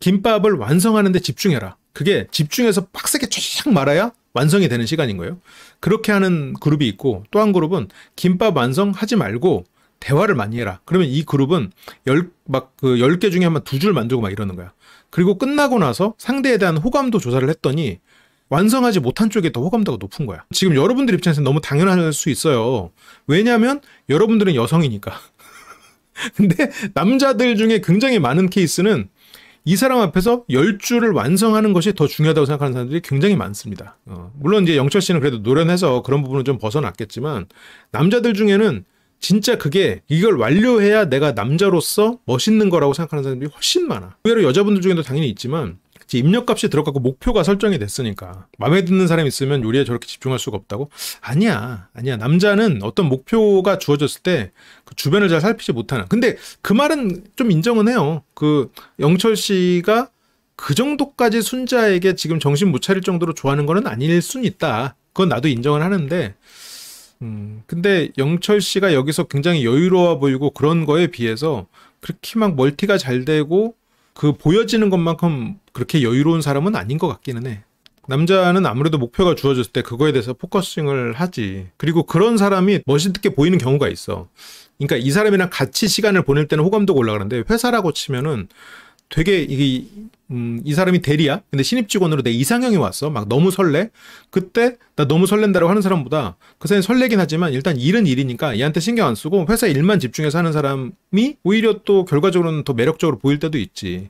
김밥을 완성하는데 집중해라. 그게 집중해서 빡세게 쫙 말아야 완성이 되는 시간인 거예요. 그렇게 하는 그룹이 있고 또 한 그룹은 김밥 완성하지 말고 대화를 많이 해라. 그러면 이 그룹은 열 막그열 개 중에 한 번 두 줄 만들고 막 이러는 거야. 그리고 끝나고 나서 상대에 대한 호감도 조사를 했더니 완성하지 못한 쪽에 더 호감도가 높은 거야. 지금 여러분들 입장에서는 너무 당연할 수 있어요. 왜냐하면 여러분들은 여성이니까. 근데 남자들 중에 굉장히 많은 케이스는 이 사람 앞에서 1 0주를 완성하는 것이 더 중요하다고 생각하는 사람들이 굉장히 많습니다. 어, 물론 이제 영철 씨는 그래도 노련해서 그런 부분은 좀 벗어났겠지만 남자들 중에는 진짜 그게 이걸 완료해야 내가 남자로서 멋있는 거라고 생각하는 사람들이 훨씬 많아. 의외로 여자분들 중에도 당연히 있지만 입력값이 들어가고 목표가 설정이 됐으니까 마음에 드는 사람이 있으면 요리에 저렇게 집중할 수가 없다고? 아니야, 아니야. 남자는 어떤 목표가 주어졌을 때그 주변을 잘 살피지 못하는. 근데 그 말은 좀 인정은 해요. 그 영철 씨가 그 정도까지 순자에게 지금 정신 못 차릴 정도로 좋아하는 거는 아닐 순 있다. 그건 나도 인정을 하는데, 음, 근데 영철 씨가 여기서 굉장히 여유로워 보이고 그런 거에 비해서 그렇게 막 멀티가 잘 되고 그 보여지는 것만큼 그렇게 여유로운 사람은 아닌 것 같기는 해. 남자는 아무래도 목표가 주어졌을 때 그거에 대해서 포커싱을 하지. 그리고 그런 사람이 멋있게 보이는 경우가 있어. 그러니까 이 사람이랑 같이 시간을 보낼 때는 호감도가 올라가는데 회사라고 치면은 되게 이게 음, 이 사람이 대리야. 근데 신입 직원으로 내 이상형이 왔어. 막 너무 설레. 그때 나 너무 설렌다라고 하는 사람보다 그 사람이 설레긴 하지만 일단 일은 일이니까 얘한테 신경 안 쓰고 회사 일만 집중해서 하는 사람이 오히려 또 결과적으로는 더 매력적으로 보일 때도 있지.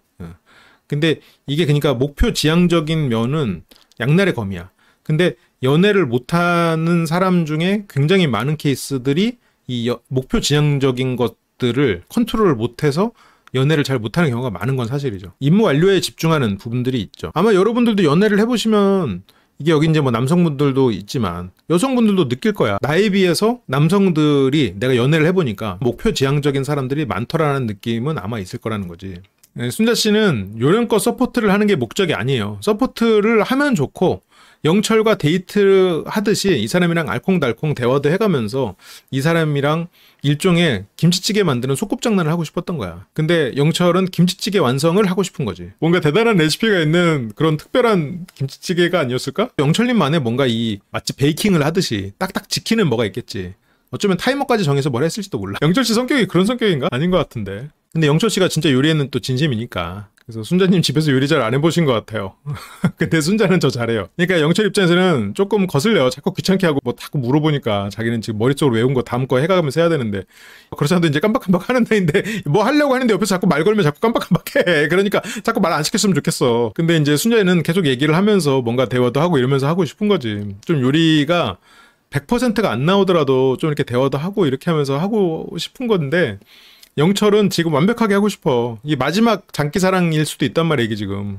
근데 이게 그러니까 목표 지향적인 면은 양날의 검이야. 근데 연애를 못하는 사람 중에 굉장히 많은 케이스들이 이 여, 목표 지향적인 것들을 컨트롤을 못해서 연애를 잘 못하는 경우가 많은 건 사실이죠. 임무 완료에 집중하는 부분들이 있죠. 아마 여러분들도 연애를 해보시면 이게 여기 이제 뭐 남성분들도 있지만 여성분들도 느낄 거야. 나에 비해서 남성들이 내가 연애를 해보니까 목표 지향적인 사람들이 많더라는 느낌은 아마 있을 거라는 거지. 네, 순자 씨는 요령껏 서포트를 하는 게 목적이 아니에요. 서포트를 하면 좋고 영철과 데이트 하듯이 이 사람이랑 알콩달콩 대화도 해가면서 이 사람이랑 일종의 김치찌개 만드는 소꿉장난을 하고 싶었던 거야. 근데 영철은 김치찌개 완성을 하고 싶은 거지. 뭔가 대단한 레시피가 있는 그런 특별한 김치찌개가 아니었을까? 영철님만의 뭔가 이 마치 베이킹을 하듯이 딱딱 지키는 뭐가 있겠지. 어쩌면 타이머까지 정해서 뭘 했을지도 몰라. 영철 씨 성격이 그런 성격인가? 아닌 것 같은데. 근데 영철 씨가 진짜 요리에는 또 진심이니까. 그래서 순자님 집에서 요리 잘 안 해보신 것 같아요. 근데 순자는 저 잘해요. 그러니까 영철 입장에서는 조금 거슬려요. 자꾸 귀찮게 하고 뭐 자꾸 물어보니까 자기는 지금 머릿속으로 외운 거 다음 거 해가면서 해야 되는데 그렇지 않아도 이제 깜빡깜빡 하는 데인데 뭐 하려고 하는데 옆에서 자꾸 말 걸면 자꾸 깜빡깜빡해. 그러니까 자꾸 말 안 시켰으면 좋겠어. 근데 이제 순자는 계속 얘기를 하면서 뭔가 대화도 하고 이러면서 하고 싶은 거지. 좀 요리가 100%가 안 나오더라도 좀 이렇게 대화도 하고 이렇게 하면서 하고 싶은 건데 영철은 지금 완벽하게 하고 싶어. 이게 마지막 장기사랑일 수도 있단 말이야, 이게 지금.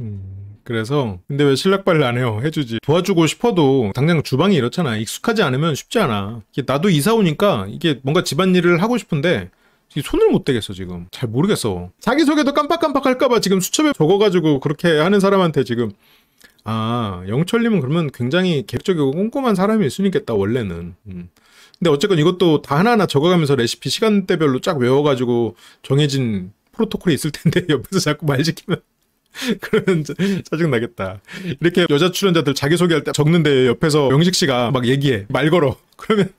음, 그래서 근데 왜 실락발을 안 해요? 해주지. 도와주고 싶어도 당장 주방이 이렇잖아. 익숙하지 않으면 쉽지 않아. 나도 이사 오니까 이게 뭔가 집안일을 하고 싶은데 손을 못 대겠어 지금 잘 모르겠어 자기소개도 깜빡깜빡 할까봐 지금 수첩에 적어가지고 그렇게 하는 사람한테 지금 아 영철님은 그러면 굉장히 계획적이고 꼼꼼한 사람일 수는 있겠다 원래는 음. 근데 어쨌건 이것도 다 하나하나 적어가면서 레시피 시간대별로 쫙 외워가지고 정해진 프로토콜이 있을 텐데 옆에서 자꾸 말 시키면 그러면 짜증 나겠다. 이렇게 여자 출연자들 자기소개할 때 적는데 옆에서 명식 씨가 막 얘기해 말 걸어 그러면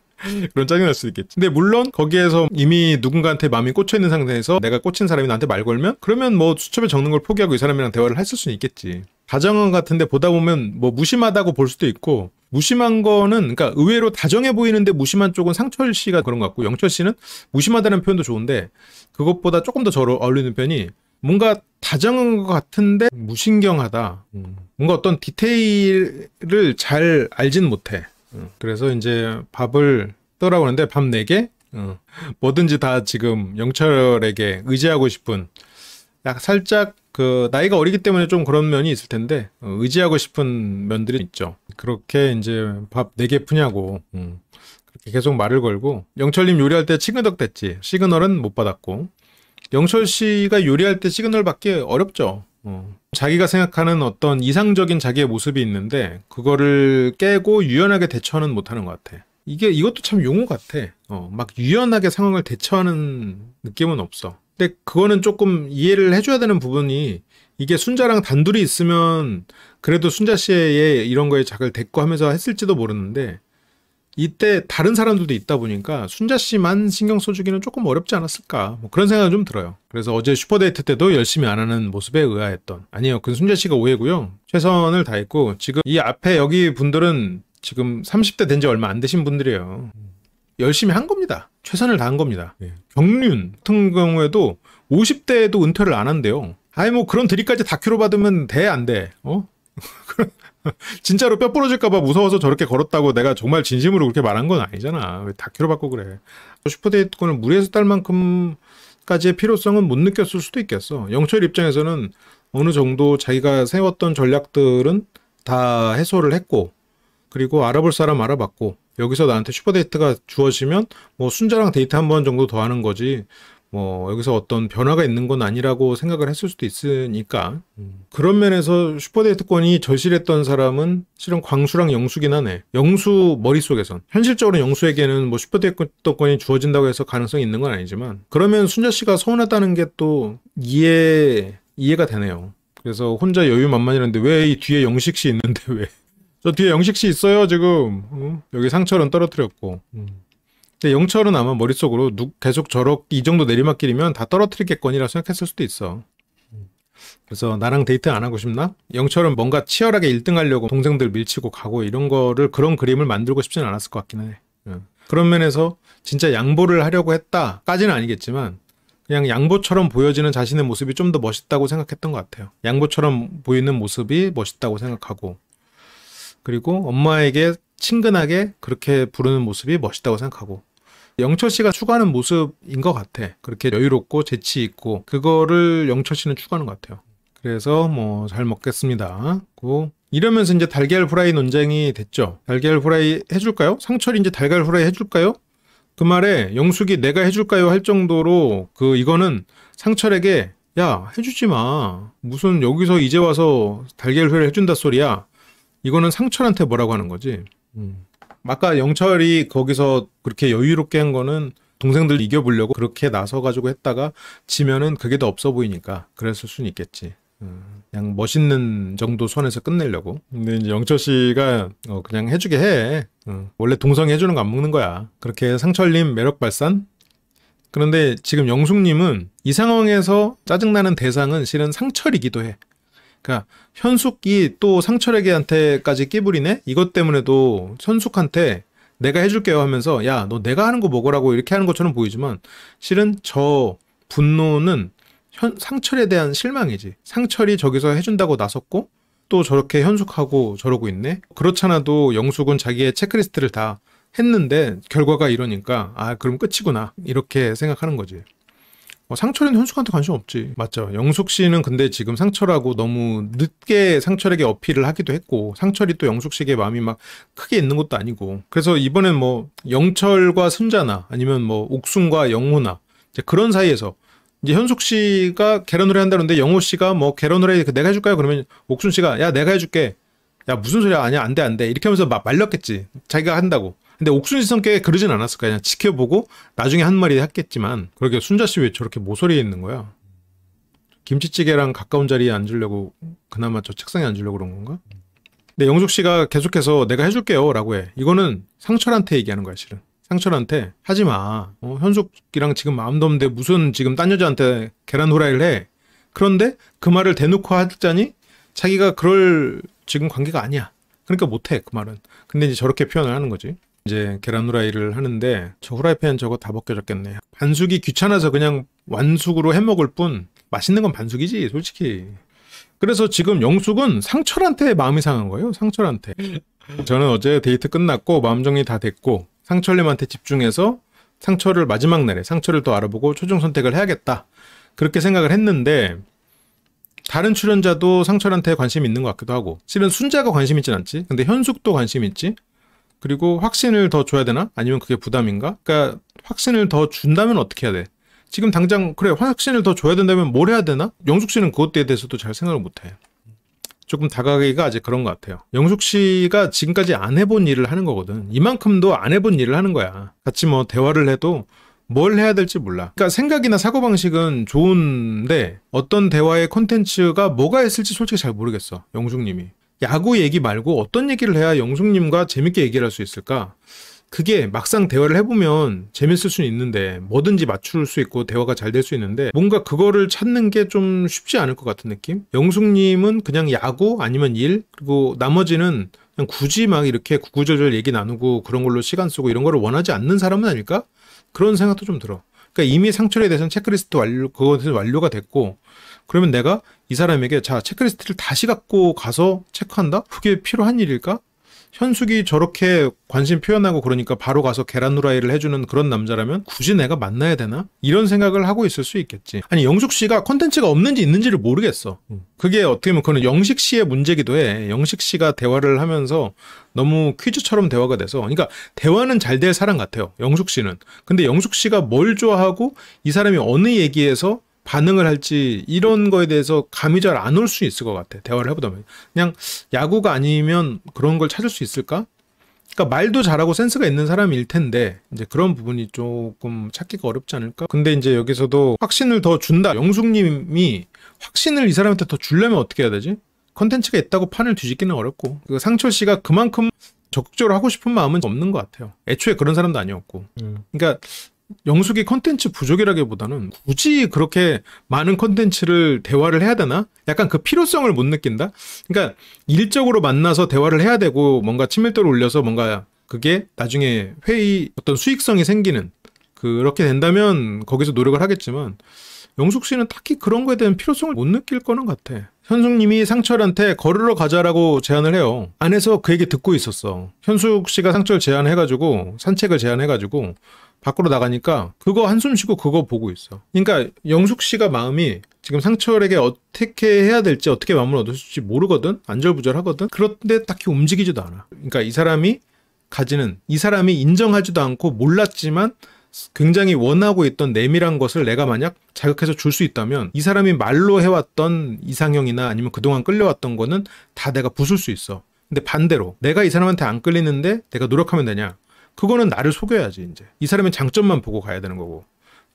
그런 짜증 날수 있겠지. 근데 물론 거기에서 이미 누군가한테 마음이 꽂혀 있는 상태에서 내가 꽂힌 사람이 나한테 말 걸면 그러면 뭐 수첩에 적는 걸 포기하고 이 사람이랑 대화를 했을 수는 있겠지. 다정은 같은데 보다 보면 뭐 무심하다고 볼 수도 있고 무심한 거는 그러니까 의외로 다정해 보이는데 무심한 쪽은 상철 씨가 그런 것 같고 영철 씨는 무심하다는 표현도 좋은데 그것보다 조금 더 저를 어울리는 편이 뭔가 다정한 것 같은데 무신경하다. 음. 뭔가 어떤 디테일을 잘 알진 못해. 음. 그래서 이제 밥을 떠라고하는데 밥 4개? 음. 뭐든지 다 지금 영철에게 의지하고 싶은 약 살짝 그 나이가 어리기 때문에 좀 그런 면이 있을 텐데 어, 의지하고 싶은 면들이 있죠. 그렇게 이제 밥 네개 푸냐고 음, 계속 말을 걸고 영철님 요리할 때 치근덕 됐지 시그널은 못 받았고 영철 씨가 요리할 때 시그널 받기 어렵죠. 어. 자기가 생각하는 어떤 이상적인 자기의 모습이 있는데 그거를 깨고 유연하게 대처는 못하는 것 같아. 이게 이것도 참 용어 같아. 어, 막 유연하게 상황을 대처하는 느낌은 없어. 근데 그거는 조금 이해를 해줘야 되는 부분이 이게 순자랑 단둘이 있으면 그래도 순자 씨의 이런 거에 작을 대꾸 하면서 했을지도 모르는데 이때 다른 사람들도 있다 보니까 순자 씨만 신경 써주기는 조금 어렵지 않았을까 뭐 그런 생각은 좀 들어요. 그래서 어제 슈퍼데이트 때도 열심히 안 하는 모습에 의아했던 아니요 그 순자 씨가 오해고요 최선을 다했고 지금 이 앞에 여기 분들은 지금 30대 된 지 얼마 안 되신 분들이에요. 열심히 한 겁니다. 최선을 다한 겁니다. 네. 경륜 같은 경우에도 50대에도 은퇴를 안 한대요. 아니 뭐 그런 드립까지 다큐로 받으면 돼 안 돼? 어? 진짜로 뼈 부러질까봐 무서워서 저렇게 걸었다고 내가 정말 진심으로 그렇게 말한 건 아니잖아. 왜 다큐로 받고 그래? 슈퍼데이트권을 무리해서 딸 만큼까지의 필요성은 못 느꼈을 수도 있겠어. 영철 입장에서는 어느 정도 자기가 세웠던 전략들은 다 해소를 했고, 그리고 알아볼 사람 알아봤고, 여기서 나한테 슈퍼데이트가 주어지면 뭐 순자랑 데이트 한 번 정도 더 하는 거지 뭐 여기서 어떤 변화가 있는 건 아니라고 생각을 했을 수도 있으니까 음, 그런 면에서 슈퍼데이트권이 절실했던 사람은 실은 광수랑 영수긴 하네 영수 머릿속에선 현실적으로 영수에게는 뭐 슈퍼데이트권이 주어진다고 해서 가능성이 있는 건 아니지만 그러면 순자 씨가 서운하다는 게 또 이해 이해가 되네요 그래서 혼자 여유만만이라는데 왜 이 뒤에 영식 씨 있는데 왜저 뒤에 영식 씨 있어요 지금 응? 음, 여기 상철은 떨어뜨렸고 응. 음. 근데 영철은 아마 머릿속으로 누, 계속 저렇게 이 정도 내리막길이면 다 떨어뜨리겠거니라 생각했을 수도 있어 음. 그래서 나랑 데이트 안 하고 싶나? 영철은 뭔가 치열하게 1등 하려고 동생들 밀치고 가고 이런 거를 그런 그림을 만들고 싶진 않았을 것 같긴 해 응. 그런 면에서 진짜 양보를 하려고 했다까지는 아니겠지만 그냥 양보처럼 보여지는 자신의 모습이 좀 더 멋있다고 생각했던 것 같아요. 양보처럼 보이는 모습이 멋있다고 생각하고 그리고 엄마에게 친근하게 그렇게 부르는 모습이 멋있다고 생각하고 영철 씨가 추구하는 모습인 것 같아. 그렇게 여유롭고 재치 있고 그거를 영철 씨는 추구하는 것 같아요. 그래서 뭐 잘 먹겠습니다. 이러면서 이제 달걀 후라이 논쟁이 됐죠. 달걀 후라이 해줄까요? 상철이 이제 달걀 후라이 해줄까요? 그 말에 영숙이 내가 해줄까요 할 정도로 그 이거는 상철에게 야 해주지 마 무슨 여기서 이제 와서 달걀 후 회를 해준다 소리야 이거는 상철한테 뭐라고 하는 거지. 음. 아까 영철이 거기서 그렇게 여유롭게 한 거는 동생들 이겨보려고 그렇게 나서가지고 했다가 지면은 그게 더 없어 보이니까 그랬을 순 있겠지. 음. 그냥 멋있는 정도 손에서 끝내려고. 근데 이제 영철 씨가 어 그냥 해주게 해. 어 원래 동성이 해주는 거 안 먹는 거야. 그렇게 상철님 매력 발산. 그런데 지금 영숙님은 이 상황에서 짜증나는 대상은 실은 상철이기도 해. 그러니까 현숙이 또 상철에게한테까지 끼부리네. 이것 때문에도 현숙한테 내가 해줄게요 하면서 야 너 내가 하는 거 먹으라고 이렇게 하는 것처럼 보이지만 실은 저 분노는 현, 상철에 대한 실망이지. 상철이 저기서 해준다고 나섰고 또 저렇게 현숙하고 저러고 있네. 그렇잖아도 영숙은 자기의 체크리스트를 다 했는데 결과가 이러니까 아 그럼 끝이구나 이렇게 생각하는 거지. 어, 상철이는 현숙한테 관심 없지. 맞죠. 영숙 씨는 근데 지금 상철하고 너무 늦게 상철에게 어필을 하기도 했고, 상철이 또 영숙 씨에게 마음이 막 크게 있는 것도 아니고. 그래서 이번엔 뭐, 영철과 순자나, 아니면 뭐, 옥순과 영호나, 이제 그런 사이에서, 이제 현숙 씨가 개런후레 한다는데, 영호 씨가 뭐, 계란후레 내가 해줄까요? 그러면 옥순 씨가, 야, 내가 해줄게. 야, 무슨 소리야. 아니야, 안 돼, 안 돼. 이렇게 하면서 막 말렸겠지. 자기가 한다고. 근데 옥순이 선께 그러진 않았을 거야. 그냥 지켜보고 나중에 한 마리 했겠지만 그렇게 순자 씨 왜 저렇게 모서리에 있는 거야? 김치찌개랑 가까운 자리에 앉으려고 그나마 저 책상에 앉으려고 그런 건가? 근데 영숙 씨가 계속해서 내가 해줄게요 라고 해. 이거는 상철한테 얘기하는 거야 실은. 상철한테 하지 마. 어, 현숙이랑 지금 마음도 없는데 무슨 지금 딴 여자한테 계란 후라이를 해. 그런데 그 말을 대놓고 하자니 자기가 그럴 지금 관계가 아니야. 그러니까 못해 그 말은. 근데 이제 저렇게 표현을 하는 거지. 이제 계란 후라이를 하는데 저 후라이팬 저거 다 벗겨졌겠네. 반숙이 귀찮아서 그냥 완숙으로 해먹을 뿐 맛있는 건 반숙이지 솔직히. 그래서 지금 영숙은 상철한테 마음이 상한 거예요. 상철한테. 저는 어제 데이트 끝났고 마음 정리 다 됐고 상철님한테 집중해서 상철을 마지막 날에 상철을또 알아보고 최종 선택을 해야겠다. 그렇게 생각을 했는데 다른 출연자도 상철한테 관심이 있는 것 같기도 하고 실은 순자가 관심 있진 않지 근데 현숙도 관심 있지 그리고 확신을 더 줘야 되나? 아니면 그게 부담인가? 그러니까 확신을 더 준다면 어떻게 해야 돼? 지금 당장 그래 확신을 더 줘야 된다면 뭘 해야 되나? 영숙 씨는 그것에 대해서도 잘 생각을 못해. 조금 다가가기가 아직 그런 것 같아요. 영숙 씨가 지금까지 안 해본 일을 하는 거거든. 이만큼도 안 해본 일을 하는 거야. 같이 뭐 대화를 해도 뭘 해야 될지 몰라. 그러니까 생각이나 사고방식은 좋은데 어떤 대화의 콘텐츠가 뭐가 있을지 솔직히 잘 모르겠어. 영숙님이. 야구 얘기 말고 어떤 얘기를 해야 영숙님과 재밌게 얘기를 할 수 있을까? 그게 막상 대화를 해보면 재밌을 수는 있는데 뭐든지 맞출 수 있고 대화가 잘 될 수 있는데 뭔가 그거를 찾는 게 좀 쉽지 않을 것 같은 느낌? 영숙님은 그냥 야구 아니면 일 그리고 나머지는 그냥 굳이 막 이렇게 구구절절 얘기 나누고 그런 걸로 시간 쓰고 이런 거를 원하지 않는 사람은 아닐까? 그런 생각도 좀 들어. 그러니까 이미 상처에 대해서는 체크리스트 완료, 그것은 완료가 됐고 그러면 내가 이 사람에게 자 체크리스트를 다시 갖고 가서 체크한다? 그게 필요한 일일까? 현숙이 저렇게 관심 표현하고 그러니까 바로 가서 계란 후라이를 해주는 그런 남자라면 굳이 내가 만나야 되나? 이런 생각을 하고 있을 수 있겠지. 아니 영숙 씨가 컨텐츠가 없는지 있는지를 모르겠어. 음. 그게 어떻게 보면 그거는 영식 씨의 문제기도 해. 영식 씨가 대화를 하면서 너무 퀴즈처럼 대화가 돼서 그러니까 대화는 잘 될 사람 같아요. 영숙 씨는. 근데 영숙 씨가 뭘 좋아하고 이 사람이 어느 얘기에서 반응을 할지 이런 거에 대해서 감이 잘 안 올 수 있을 것 같아. 대화를 해보다 보면. 그냥 야구가 아니면 그런 걸 찾을 수 있을까? 그러니까 말도 잘하고 센스가 있는 사람일 텐데 이제 그런 부분이 조금 찾기가 어렵지 않을까? 근데 이제 여기서도 확신을 더 준다. 영숙님이 확신을 이 사람한테 더 주려면 어떻게 해야 되지? 컨텐츠가 있다고 판을 뒤집기는 어렵고 그 상철 씨가 그만큼 적극적으로 하고 싶은 마음은 없는 것 같아요. 애초에 그런 사람도 아니었고. 음. 그러니까 영숙이 컨텐츠 부족이라기보다는 굳이 그렇게 많은 컨텐츠를 대화를 해야 되나? 약간 그 필요성을 못 느낀다? 그러니까 일적으로 만나서 대화를 해야 되고 뭔가 친밀도를 올려서 뭔가 그게 나중에 회의 어떤 수익성이 생기는 그렇게 된다면 거기서 노력을 하겠지만 영숙 씨는 딱히 그런 거에 대한 필요성을 못 느낄 거는 같아. 현숙님이 상철한테 걸으러 가자라고 제안을 해요. 안에서 그 얘기 듣고 있었어. 현숙 씨가 상철 제안해가지고 산책을 제안해가지고 밖으로 나가니까 그거 한숨 쉬고 그거 보고 있어. 그러니까 영숙 씨가 마음이 지금 상철에게 어떻게 해야 될지 어떻게 마음을 얻을지 모르거든. 안절부절하거든. 그런데 딱히 움직이지도 않아. 그러니까 이 사람이 가지는 이 사람이 인정하지도 않고 몰랐지만 굉장히 원하고 있던 내밀한 것을 내가 만약 자극해서 줄 수 있다면 이 사람이 말로 해왔던 이상형이나 아니면 그동안 끌려왔던 거는 다 내가 부술 수 있어. 근데 반대로 내가 이 사람한테 안 끌리는데 내가 노력하면 되냐? 그거는 나를 속여야지 이제 이 사람의 장점만 보고 가야 되는 거고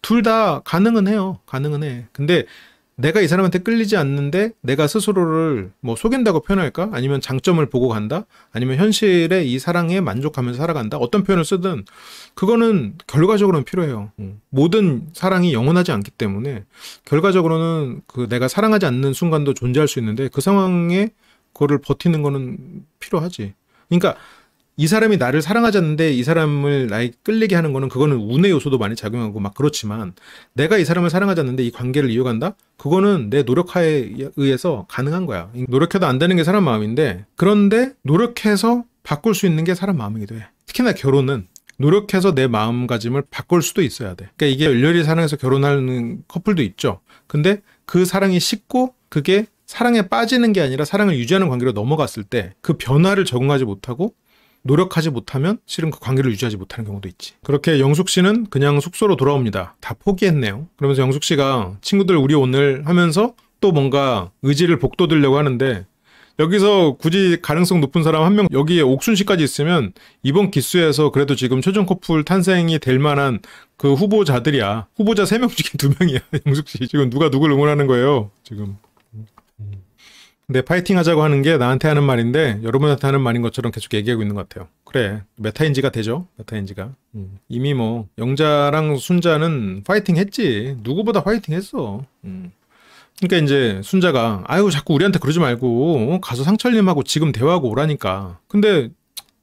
둘 다 가능은 해요 가능은 해 근데 내가 이 사람한테 끌리지 않는데 내가 스스로를 뭐 속인다고 표현할까 아니면 장점을 보고 간다 아니면 현실의 이 사랑에 만족하면서 살아간다 어떤 표현을 쓰든 그거는 결과적으로는 필요해요 음. 모든 사랑이 영원하지 않기 때문에 결과적으로는 그 내가 사랑하지 않는 순간도 존재할 수 있는데 그 상황에 그거를 버티는 거는 필요하지 그러니까 이 사람이 나를 사랑하지 는데이 사람을 나에 끌리게 하는 거는 그거는 운의 요소도 많이 작용하고 막 그렇지만 내가 이 사람을 사랑하지 는데이 관계를 이어간다? 그거는 내 노력하에 의해서 가능한 거야. 노력해도 안 되는 게 사람 마음인데 그런데 노력해서 바꿀 수 있는 게 사람 마음이기도 해. 특히나 결혼은 노력해서 내 마음가짐을 바꿀 수도 있어야 돼. 그러니까 이게 열렬히 사랑해서 결혼하는 커플도 있죠. 근데 그 사랑이 식고 그게 사랑에 빠지는 게 아니라 사랑을 유지하는 관계로 넘어갔을 때 그 변화를 적응하지 못하고 노력하지 못하면 실은 그 관계를 유지하지 못하는 경우도 있지. 그렇게 영숙 씨는 그냥 숙소로 돌아옵니다. 다 포기했네요. 그러면서 영숙 씨가 친구들 우리 오늘 하면서 또 뭔가 의지를 복돋으려고 하는데 여기서 굳이 가능성 높은 사람 한 명 여기에 옥순 씨까지 있으면 이번 기수에서 그래도 지금 최종 커플 탄생이 될 만한 그 후보자들이야. 후보자 3명 중에 2명이야 영숙 씨 지금 누가 누굴 응원하는 거예요? 지금 근데 파이팅 하자고 하는 게 나한테 하는 말인데 여러분한테 하는 말인 것처럼 계속 얘기하고 있는 것 같아요. 그래 메타인지가 되죠. 메타인지가 음. 이미 뭐 영자랑 순자는 파이팅 했지 누구보다 파이팅 했어. 음. 그러니까 이제 순자가 아유 자꾸 우리한테 그러지 말고 어? 가서 상철님하고 지금 대화하고 오라니까. 근데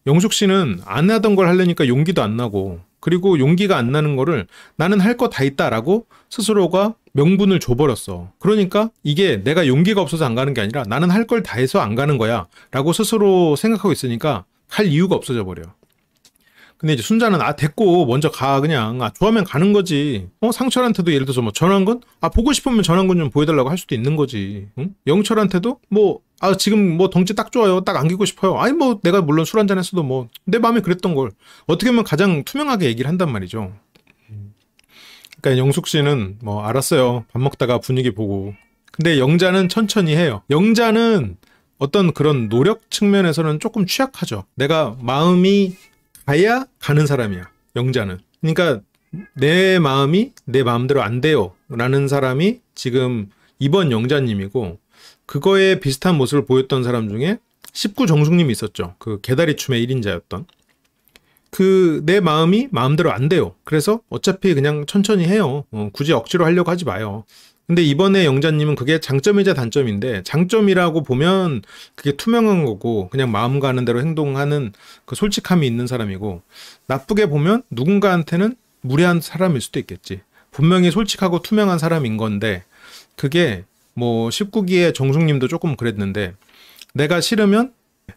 영숙 씨는 안 하던 걸 하려니까 용기도 안 나고 그리고 용기가 안 나는 거를 나는 할 거 다 있다라고 스스로가 명분을 줘버렸어. 그러니까 이게 내가 용기가 없어서 안 가는 게 아니라 나는 할 걸 다 해서 안 가는 거야. 라고 스스로 생각하고 있으니까 할 이유가 없어져 버려. 근데 이제 순자는 아 됐고 먼저 가 그냥 아 좋아하면 가는 거지 어 상철한테도 예를 들어서 뭐 전환권 아 보고 싶으면 전환권 좀 보여달라고 할 수도 있는 거지 응? 영철한테도 뭐 아 지금 뭐 덩치 딱 좋아요 딱 안기고 싶어요 아니 뭐 내가 물론 술 한잔 했어도 뭐 내 마음에 그랬던 걸 어떻게 보면 가장 투명하게 얘기를 한단 말이죠 그러니까 영숙 씨는 뭐 알았어요. 밥 먹다가 분위기 보고. 근데 영자는 천천히 해요. 영자는 어떤 그런 노력 측면에서는 조금 취약하죠. 내가 마음이 가야 가는 사람이야. 영자는. 그러니까 내 마음이 내 마음대로 안 돼요. 라는 사람이 지금 이번 영자님이고 그거에 비슷한 모습을 보였던 사람 중에 19 정숙님이 있었죠. 그 개다리 춤의 1인자였던. 그내 마음이 마음대로 안 돼요. 그래서 어차피 그냥 천천히 해요. 어, 굳이 억지로 하려고 하지 마요. 근데 이번에 영자님은 그게 장점이자 단점인데 장점이라고 보면 그게 투명한 거고 그냥 마음 가는 대로 행동하는 그 솔직함이 있는 사람이고 나쁘게 보면 누군가한테는 무례한 사람일 수도 있겠지. 분명히 솔직하고 투명한 사람인 건데 그게 뭐 19기의 정숙님도 조금 그랬는데 내가 싫으면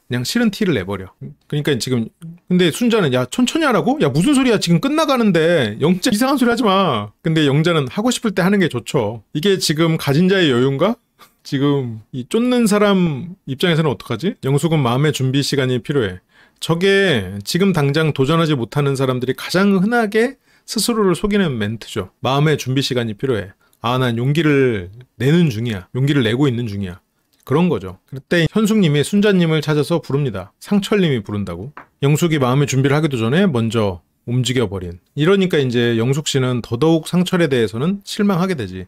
그냥 싫은 티를 내버려. 그러니까 지금 근데 순자는 야 천천히 하라고? 야 무슨 소리야 지금 끝나가는데 영자 이상한 소리 하지 마. 근데 영자는 하고 싶을 때 하는 게 좋죠. 이게 지금 가진 자의 여유인가? 지금 이 쫓는 사람 입장에서는 어떡하지? 영숙은 마음의 준비 시간이 필요해. 저게 지금 당장 도전하지 못하는 사람들이 가장 흔하게 스스로를 속이는 멘트죠. 마음의 준비 시간이 필요해. 아, 난 용기를 내는 중이야. 용기를 내고 있는 중이야. 그런 거죠. 그때 현숙님이 순자님을 찾아서 부릅니다. 상철님이 부른다고. 영숙이 마음의 준비를 하기도 전에 먼저 움직여버린. 이러니까 이제 영숙 씨는 더더욱 상철에 대해서는 실망하게 되지.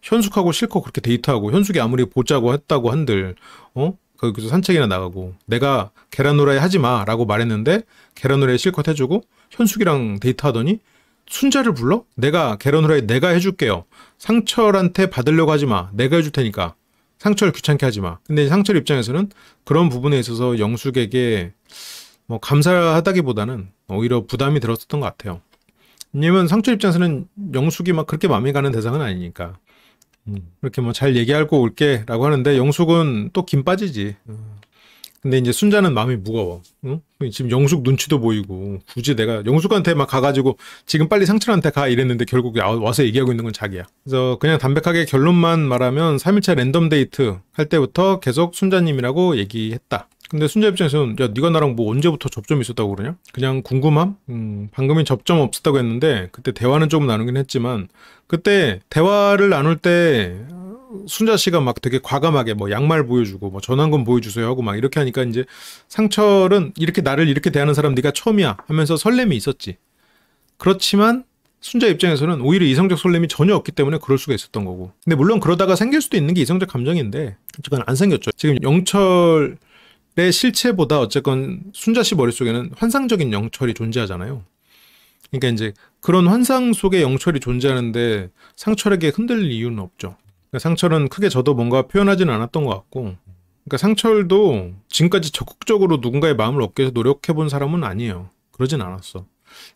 현숙하고 실컷 그렇게 데이트하고 현숙이 아무리 보자고 했다고 한들 어? 거기서 산책이나 나가고 내가 계란 후라이 하지 마라고 말했는데 계란 후라이 실컷 해주고 현숙이랑 데이트하더니 순자를 불러? 내가 계란 후라이 내가 해줄게요. 상철한테 받으려고 하지 마. 내가 해줄 테니까. 상철 귀찮게 하지 마. 근데 상철 입장에서는 그런 부분에 있어서 영숙에게 뭐 감사하다기보다는 오히려 부담이 들었었던 것 같아요. 왜냐면 상철 입장에서는 영숙이 막 그렇게 마음에 가는 대상은 아니니까. 음, 그렇게 뭐 잘 얘기하고 올게 라고 하는데 영숙은 또 김 빠지지. 음. 근데 이제 순자는 마음이 무거워. 응? 지금 영숙 눈치도 보이고 굳이 내가 영숙한테 막 가가지고 지금 빨리 상철한테 가 이랬는데 결국 와서 얘기하고 있는 건 자기야. 그래서 그냥 담백하게 결론만 말하면 3일차 랜덤 데이트 할 때부터 계속 순자님이라고 얘기했다. 근데 순자 입장에서는 야 네가 나랑 뭐 언제부터 접점 이 있었다고 그러냐? 그냥 궁금함? 음, 방금이 접점 없었다고 했는데 그때 대화는 조금 나누긴 했지만 그때 대화를 나눌 때 순자 씨가 막 되게 과감하게 뭐 양말 보여주고 뭐 전환금 보여주세요 하고 막 이렇게 하니까 이제 상철은 이렇게 나를 이렇게 대하는 사람 네가 처음이야 하면서 설렘이 있었지. 그렇지만 순자 입장에서는 오히려 이성적 설렘이 전혀 없기 때문에 그럴 수가 있었던 거고. 근데 물론 그러다가 생길 수도 있는 게 이성적 감정인데 어쨌건 안 생겼죠. 지금 영철의 실체보다 어쨌건 순자 씨 머릿속에는 환상적인 영철이 존재하잖아요. 그러니까 이제 그런 환상 속에 영철이 존재하는데 상철에게 흔들릴 이유는 없죠. 그러니까 상철은 크게 저도 뭔가 표현하지는 않았던 것 같고 그러니까 상철도 지금까지 적극적으로 누군가의 마음을 얻기 위해서 노력해 본 사람은 아니에요. 그러진 않았어.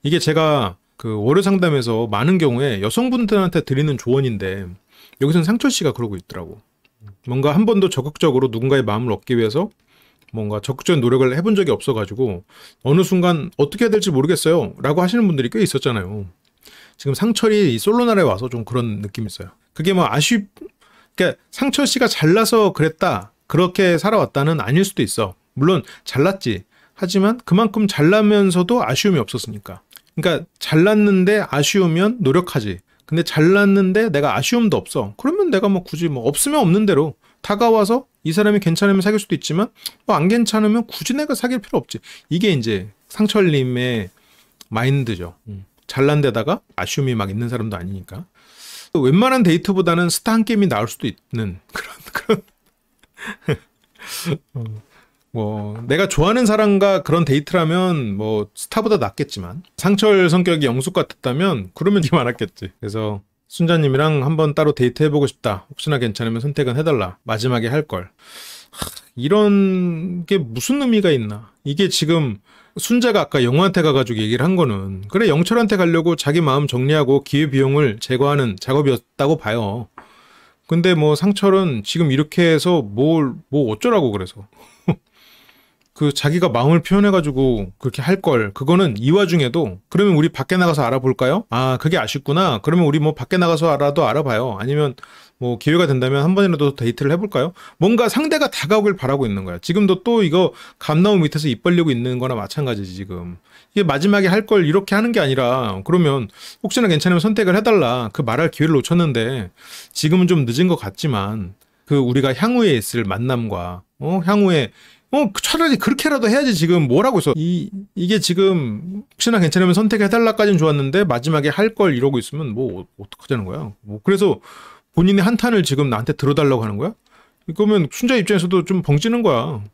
이게 제가 그 월요 상담에서 많은 경우에 여성분들한테 드리는 조언인데 여기서는 상철 씨가 그러고 있더라고. 뭔가 한 번도 적극적으로 누군가의 마음을 얻기 위해서 뭔가 적극적인 노력을 해본 적이 없어가지고 어느 순간 어떻게 해야 될지 모르겠어요 라고 하시는 분들이 꽤 있었잖아요. 지금 상철이 솔로날에 와서 좀 그런 느낌이 있어요. 그게 뭐 아쉽, 그러니까 상철 씨가 잘나서 그랬다. 그렇게 살아왔다는 아닐 수도 있어. 물론 잘났지. 하지만 그만큼 잘나면서도 아쉬움이 없었으니까. 그러니까 잘났는데 아쉬우면 노력하지. 근데 잘났는데 내가 아쉬움도 없어. 그러면 내가 뭐 굳이 뭐 없으면 없는 대로 다가와서 이 사람이 괜찮으면 사귈 수도 있지만 뭐 안 괜찮으면 굳이 내가 사귈 필요 없지. 이게 이제 상철님의 마인드죠. 음. 잘난 데다가 아쉬움이 막 있는 사람도 아니니까. 웬만한 데이트보다는 스타 한 게임이 나올 수도 있는 그런 그런 어, 뭐 내가 좋아하는 사람과 그런 데이트라면 뭐 스타보다 낫겠지만 상철 성격이 영숙 같았다면 그러면 이 많았겠지. 그래서 순자님이랑 한번 따로 데이트해보고 싶다. 혹시나 괜찮으면 선택은 해달라. 마지막에 할 걸. 이런 게 무슨 의미가 있나? 이게 지금 순자가 아까 영호한테 가가지고 얘기를 한 거는 그래 영철한테 가려고 자기 마음 정리하고 기회비용을 제거하는 작업이었다고 봐요. 근데 뭐 상철은 지금 이렇게 해서 뭘 뭐 어쩌라고 그래서 그 자기가 마음을 표현해가지고 그렇게 할 걸 그거는 이 와중에도 그러면 우리 밖에 나가서 알아볼까요? 아 그게 아쉽구나 그러면 우리 뭐 밖에 나가서 알아도 알아봐요 아니면 뭐 기회가 된다면 한 번이라도 데이트를 해볼까요? 뭔가 상대가 다가오길 바라고 있는 거야 지금도 또 이거 감나무 밑에서 입 벌리고 있는 거나 마찬가지지 지금 이게 마지막에 할 걸 이렇게 하는 게 아니라 그러면 혹시나 괜찮으면 선택을 해달라 그 말할 기회를 놓쳤는데 지금은 좀 늦은 것 같지만 그 우리가 향후에 있을 만남과 어 향후에 어, 차라리 그렇게라도 해야지 지금 뭐라고 있어. 이, 이게 지금 혹시나 괜찮으면 선택해달라까지는 좋았는데 마지막에 할 걸 이러고 있으면 뭐 어떡하자는 거야. 뭐 그래서 본인의 한탄을 지금 나한테 들어달라고 하는 거야? 그러면 순자 입장에서도 좀 벙찌는 거야.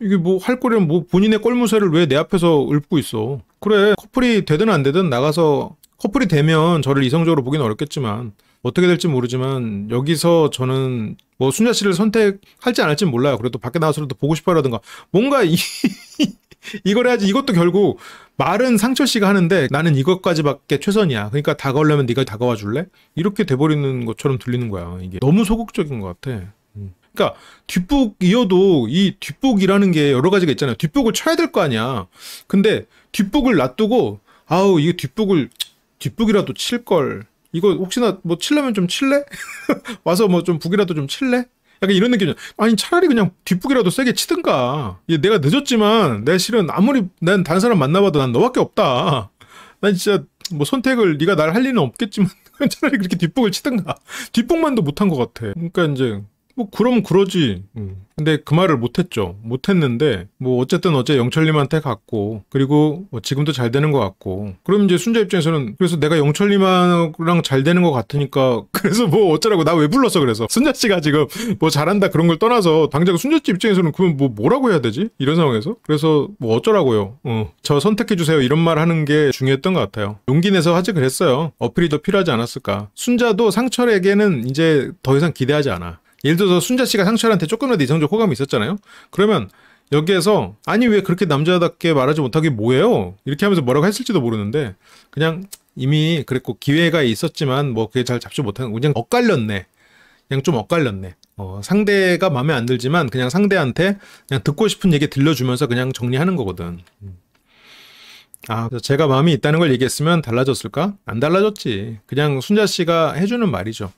이게 뭐 할 거면 뭐 본인의 꼴무새를 왜 내 앞에서 읊고 있어. 그래, 커플이 되든 안 되든 나가서 커플이 되면 저를 이성적으로 보기는 어렵겠지만 어떻게 될지 모르지만 여기서 저는 뭐 순자 씨를 선택할지 안 할지 몰라요. 그래도 밖에 나와서라도 보고 싶어라든가 뭔가 이 이걸 해야지 이것도 결국 말은 상철 씨가 하는데 나는 이것까지밖에 최선이야. 그러니까 다가오려면 네가 다가와 줄래? 이렇게 돼버리는 것처럼 들리는 거야. 이게 너무 소극적인 것 같아. 음. 그러니까 뒷북이어도 이 뒷북이라는 게 여러 가지가 있잖아요. 뒷북을 쳐야 될 거 아니야. 근데 뒷북을 놔두고 아우 이게 뒷북을 뒷북이라도 칠 걸. 이거 혹시나 뭐 칠려면 좀 칠래? 와서 뭐 좀 북이라도 좀 칠래? 약간 이런 느낌이죠. 아니 차라리 그냥 뒷북이라도 세게 치든가. 내가 늦었지만 내 실은 아무리 난 다른 사람 만나봐도 난 너밖에 없다. 난 진짜 뭐 선택을 네가 날 할 일은 없겠지만 차라리 그렇게 뒷북을 치든가. 뒷북만도 못한 것 같아. 그러니까 이제 뭐 그럼 그러지. 음. 근데 그 말을 못했죠. 못했는데 뭐 어쨌든 어제 영철님한테 갔고 그리고 뭐 지금도 잘 되는 것 같고 그럼 이제 순자 입장에서는 그래서 내가 영철님이랑 잘 되는 것 같으니까 그래서 뭐 어쩌라고 나 왜 불렀어 그래서 순자 씨가 지금 뭐 잘한다 그런 걸 떠나서 당장 순자 씨 입장에서는 그럼 뭐 뭐라고 해야 되지 이런 상황에서 그래서 뭐 어쩌라고요. 어, 저 선택해 주세요 이런 말 하는 게 중요했던 것 같아요. 용기 내서 하지 그랬어요. 어필이 더 필요하지 않았을까. 순자도 상철에게는 이제 더 이상 기대하지 않아. 예를 들어서 순자 씨가 상철한테 조금이라도 이상적 호감이 있었잖아요. 그러면 여기에서 아니 왜 그렇게 남자답게 말하지 못하게 뭐예요? 이렇게 하면서 뭐라고 했을지도 모르는데 그냥 이미 그랬고 기회가 있었지만 뭐 그게 잘 잡지 못한 그냥 엇갈렸네. 그냥 좀 엇갈렸네. 어, 상대가 마음에 안 들지만 그냥 상대한테 그냥 듣고 싶은 얘기 들려주면서 그냥 정리하는 거거든. 음. 아, 제가 마음이 있다는 걸 얘기했으면 달라졌을까? 안 달라졌지. 그냥 순자 씨가 해주는 말이죠.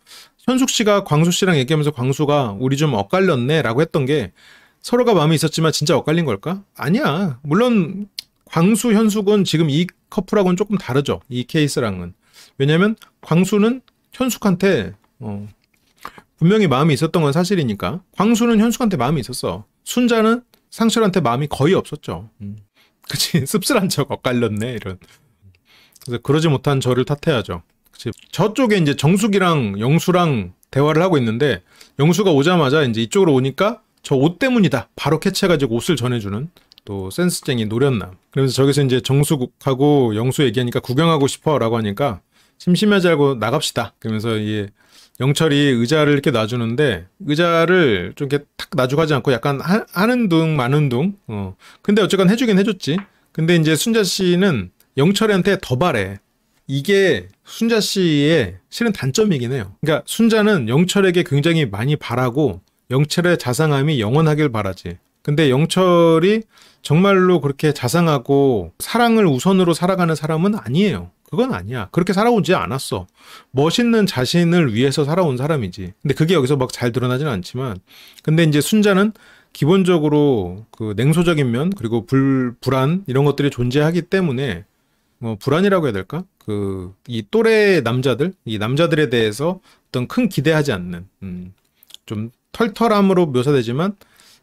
현숙 씨가 광수 씨랑 얘기하면서 광수가 우리 좀 엇갈렸네라고 했던 게 서로가 마음이 있었지만 진짜 엇갈린 걸까? 아니야. 물론 광수 현숙은 지금 이 커플하고는 조금 다르죠. 이 케이스랑은. 왜냐면 광수는 현숙한테 어, 분명히 마음이 있었던 건 사실이니까 광수는 현숙한테 마음이 있었어. 순자는 상철한테 마음이 거의 없었죠. 음. 그치 씁쓸한 척 엇갈렸네 이런. 그래서 그러지 못한 저를 탓해야죠. 저쪽에 이제 정숙이랑 영수랑 대화를 하고 있는데 영수가 오자마자 이제 이쪽으로 오니까 저 옷 때문이다. 바로 캐치해가지고 옷을 전해주는 또 센스쟁이 노련남. 그래서 저기서 이제 정숙하고 영수 얘기하니까 구경하고 싶어라고 하니까 심심하지 않고 나갑시다. 그러면서 이 영철이 의자를 이렇게 놔주는데 의자를 좀 이렇게 탁 놔주고 하지 않고 약간 하, 는둥 마는 둥. 어. 근데 어쨌건 해주긴 해줬지. 근데 이제 순자 씨는 영철이한테 더 바래. 이게 순자 씨의 실은 단점이긴 해요. 그러니까 순자는 영철에게 굉장히 많이 바라고 영철의 자상함이 영원하길 바라지. 근데 영철이 정말로 그렇게 자상하고 사랑을 우선으로 살아가는 사람은 아니에요. 그건 아니야. 그렇게 살아오지 않았어. 멋있는 자신을 위해서 살아온 사람이지. 근데 그게 여기서 막 잘 드러나진 않지만, 근데 이제 순자는 기본적으로 그 냉소적인 면 그리고 불 불안 이런 것들이 존재하기 때문에 뭐 불안이라고 해야 될까? 그 이 또래 남자들, 이 남자들에 대해서 어떤 큰 기대하지 않는 음, 좀 털털함으로 묘사되지만